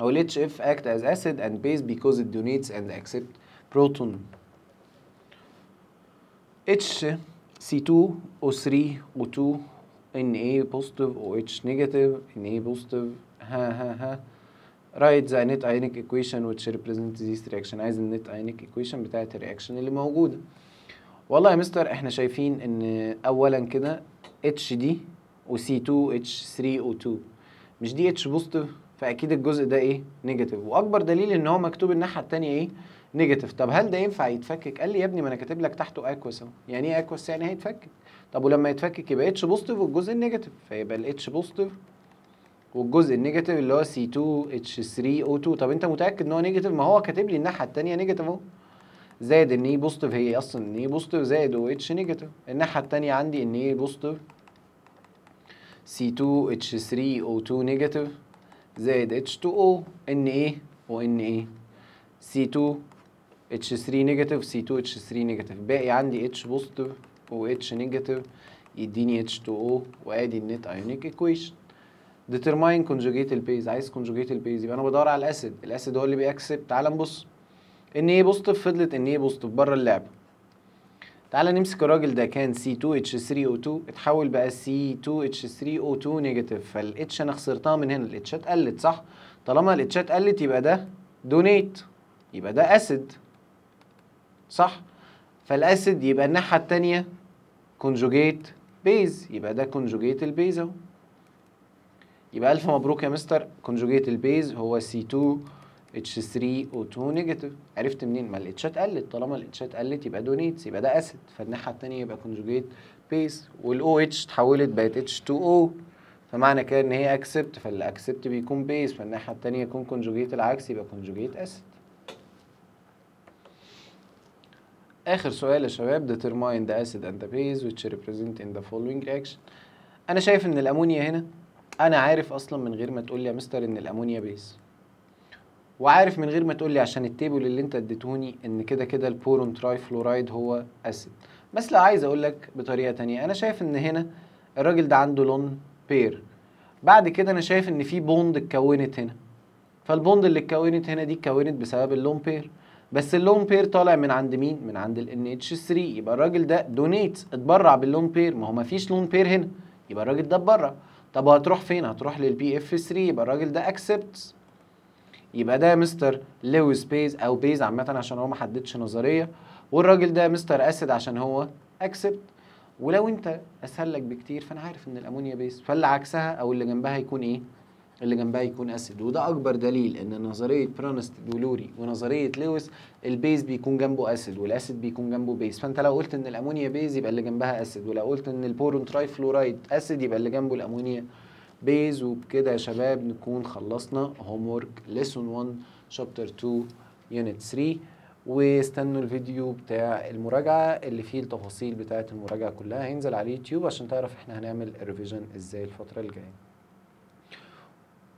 [SPEAKER 1] او الاتش اف act as acid and base because it donates and accepts proton HC2O3 O2 Na positive OH negative Na positive ها ها ها write the net ionic equation which represents this reaction عايز النت ionic equation بتاعت الرياكشن اللي موجوده والله يا مستر احنا شايفين ان اولا كده اتش دي وسي 2 اتش 3 او 2 مش دي اتش بوزيتيف فاكيد الجزء ده ايه نيجاتيف واكبر دليل ان هو مكتوب الناحيه الثانيه ايه نيجاتيف طب هل ده ينفع يتفكك قال لي يا ابني ما انا كاتب لك تحته اكوس اهو يعني ايه اكوس يعني هيتفكك طب ولما يتفكك يبقى اتش بوزيتيف والجزء النيجاتيف فيبقى الاتش بوزيتيف والجزء النيجاتيف اللي هو سي 2 اتش 3 او 2 طب انت متاكد ان هو نيجاتيف ما هو كاتب لي الناحيه الثانيه نيجاتيف اهو زائد ان اي e بوزيتيف هي اصلا ان اي e بوزيتيف زائد او اتش نيجاتيف الناحيه الثانيه عندي ان اي بوزيتيف سي 2 اتش 3 او 2 نيجاتيف زائد اتش 2 او ان ايه وان ايه سي 2 H3 نيجاتيف C2 H3 نيجاتيف باقي عندي H بوزيتيف و H نيجاتيف يديني H2O وادي النت ايونيك ايكويشن ديترماين كونجوجيت البيز عايز كونجوجيت البيز يبقى انا بدور على الاسيد الاسيد هو اللي بيكسب تعال نبص ان ايه بوزيتيف فضلت ان ايه بوزيتيف بره اللعبه تعال نمسك الراجل ده كان C2H3O2 اتحول بقى C2H3O2 نيجاتيف فالاتش انا خسرتها من هنا الاتشات قلت صح طالما الاتشات قلت يبقى ده دونيت يبقى ده اسيد صح فالاسيد يبقى الناحيه الثانيه كونجوجيت بيز يبقى ده كونجوجيت البيز اهو يبقى الف مبروك يا مستر كونجوجيت البيز هو C2 H3O2 نيجاتيف عرفت منين ما الاتشات قلت طالما الاتشات قلت يبقى دونيتس يبقى ده اسيد فالناحيه الثانيه يبقى كونجوجيت بيز والاو اتش بقت H2O فمعنى كده ان هي اكسبت فاللي بيكون بيز فالناحيه الثانيه يكون كونجوجيت العكس يبقى كونجوجيت اسيد اخر سؤال يا شباب ديترماين ذا اسيد اند ذا بيز which ريبريزنت ان ذا فولوينج reaction انا شايف ان الامونيا هنا انا عارف اصلا من غير ما تقول لي يا مستر ان الامونيا بيز وعارف من غير ما تقول لي عشان التيبل اللي انت اديتهوني ان كده كده البورون تراي فلورايد هو اسيد بس لا عايز اقول لك بطريقه تانية انا شايف ان هنا الراجل ده عنده لون بير بعد كده انا شايف ان في بوند اتكونت هنا فالبوند اللي اتكونت هنا دي اتكونت بسبب اللون بير بس اللون بير طالع من عند مين من عند ال nh 3 يبقى الراجل ده دونيت اتبرع باللون بير ما هو ما فيش لون بير هنا يبقى الراجل ده اتبرع طب هتروح فين هتروح لل pf 3 يبقى الراجل ده اكسبت يبقى ده مستر لويس بيز او بيز عامه عشان هو ما حددش نظريه والراجل ده مستر اسيد عشان هو اكسبت ولو انت اسهل لك بكتير فانا عارف ان الامونيا بيز فاللي عكسها او اللي جنبها يكون ايه اللي جنبها يكون اسيد وده اكبر دليل ان نظريه برانست دولوري ونظريه لويس البيز بيكون جنبه اسيد والاسيد بيكون جنبه بيز فانت لو قلت ان الامونيا بيز يبقى اللي جنبها اسيد ولو قلت ان البورون تراي فلورايد اسيد يبقى اللي جنبه الامونيا بيز وبكده يا شباب نكون خلصنا هوم ورك ليسون 1 شابتر 2 يونت 3 واستنوا الفيديو بتاع المراجعة اللي فيه التفاصيل بتاعة المراجعة كلها هينزل على اليوتيوب عشان تعرف احنا هنعمل الريفيجن ازاي الفترة الجاية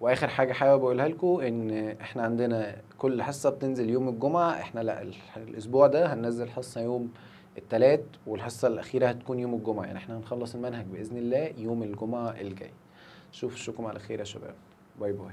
[SPEAKER 1] واخر حاجه حابب اقولها لكم ان احنا عندنا كل حصه بتنزل يوم الجمعه احنا لا الاسبوع ده هننزل حصه يوم الثلاث والحصه الاخيره هتكون يوم الجمعه يعني احنا هنخلص المنهج باذن الله يوم الجمعه الجاي اشوفكم على خير يا شباب باي باي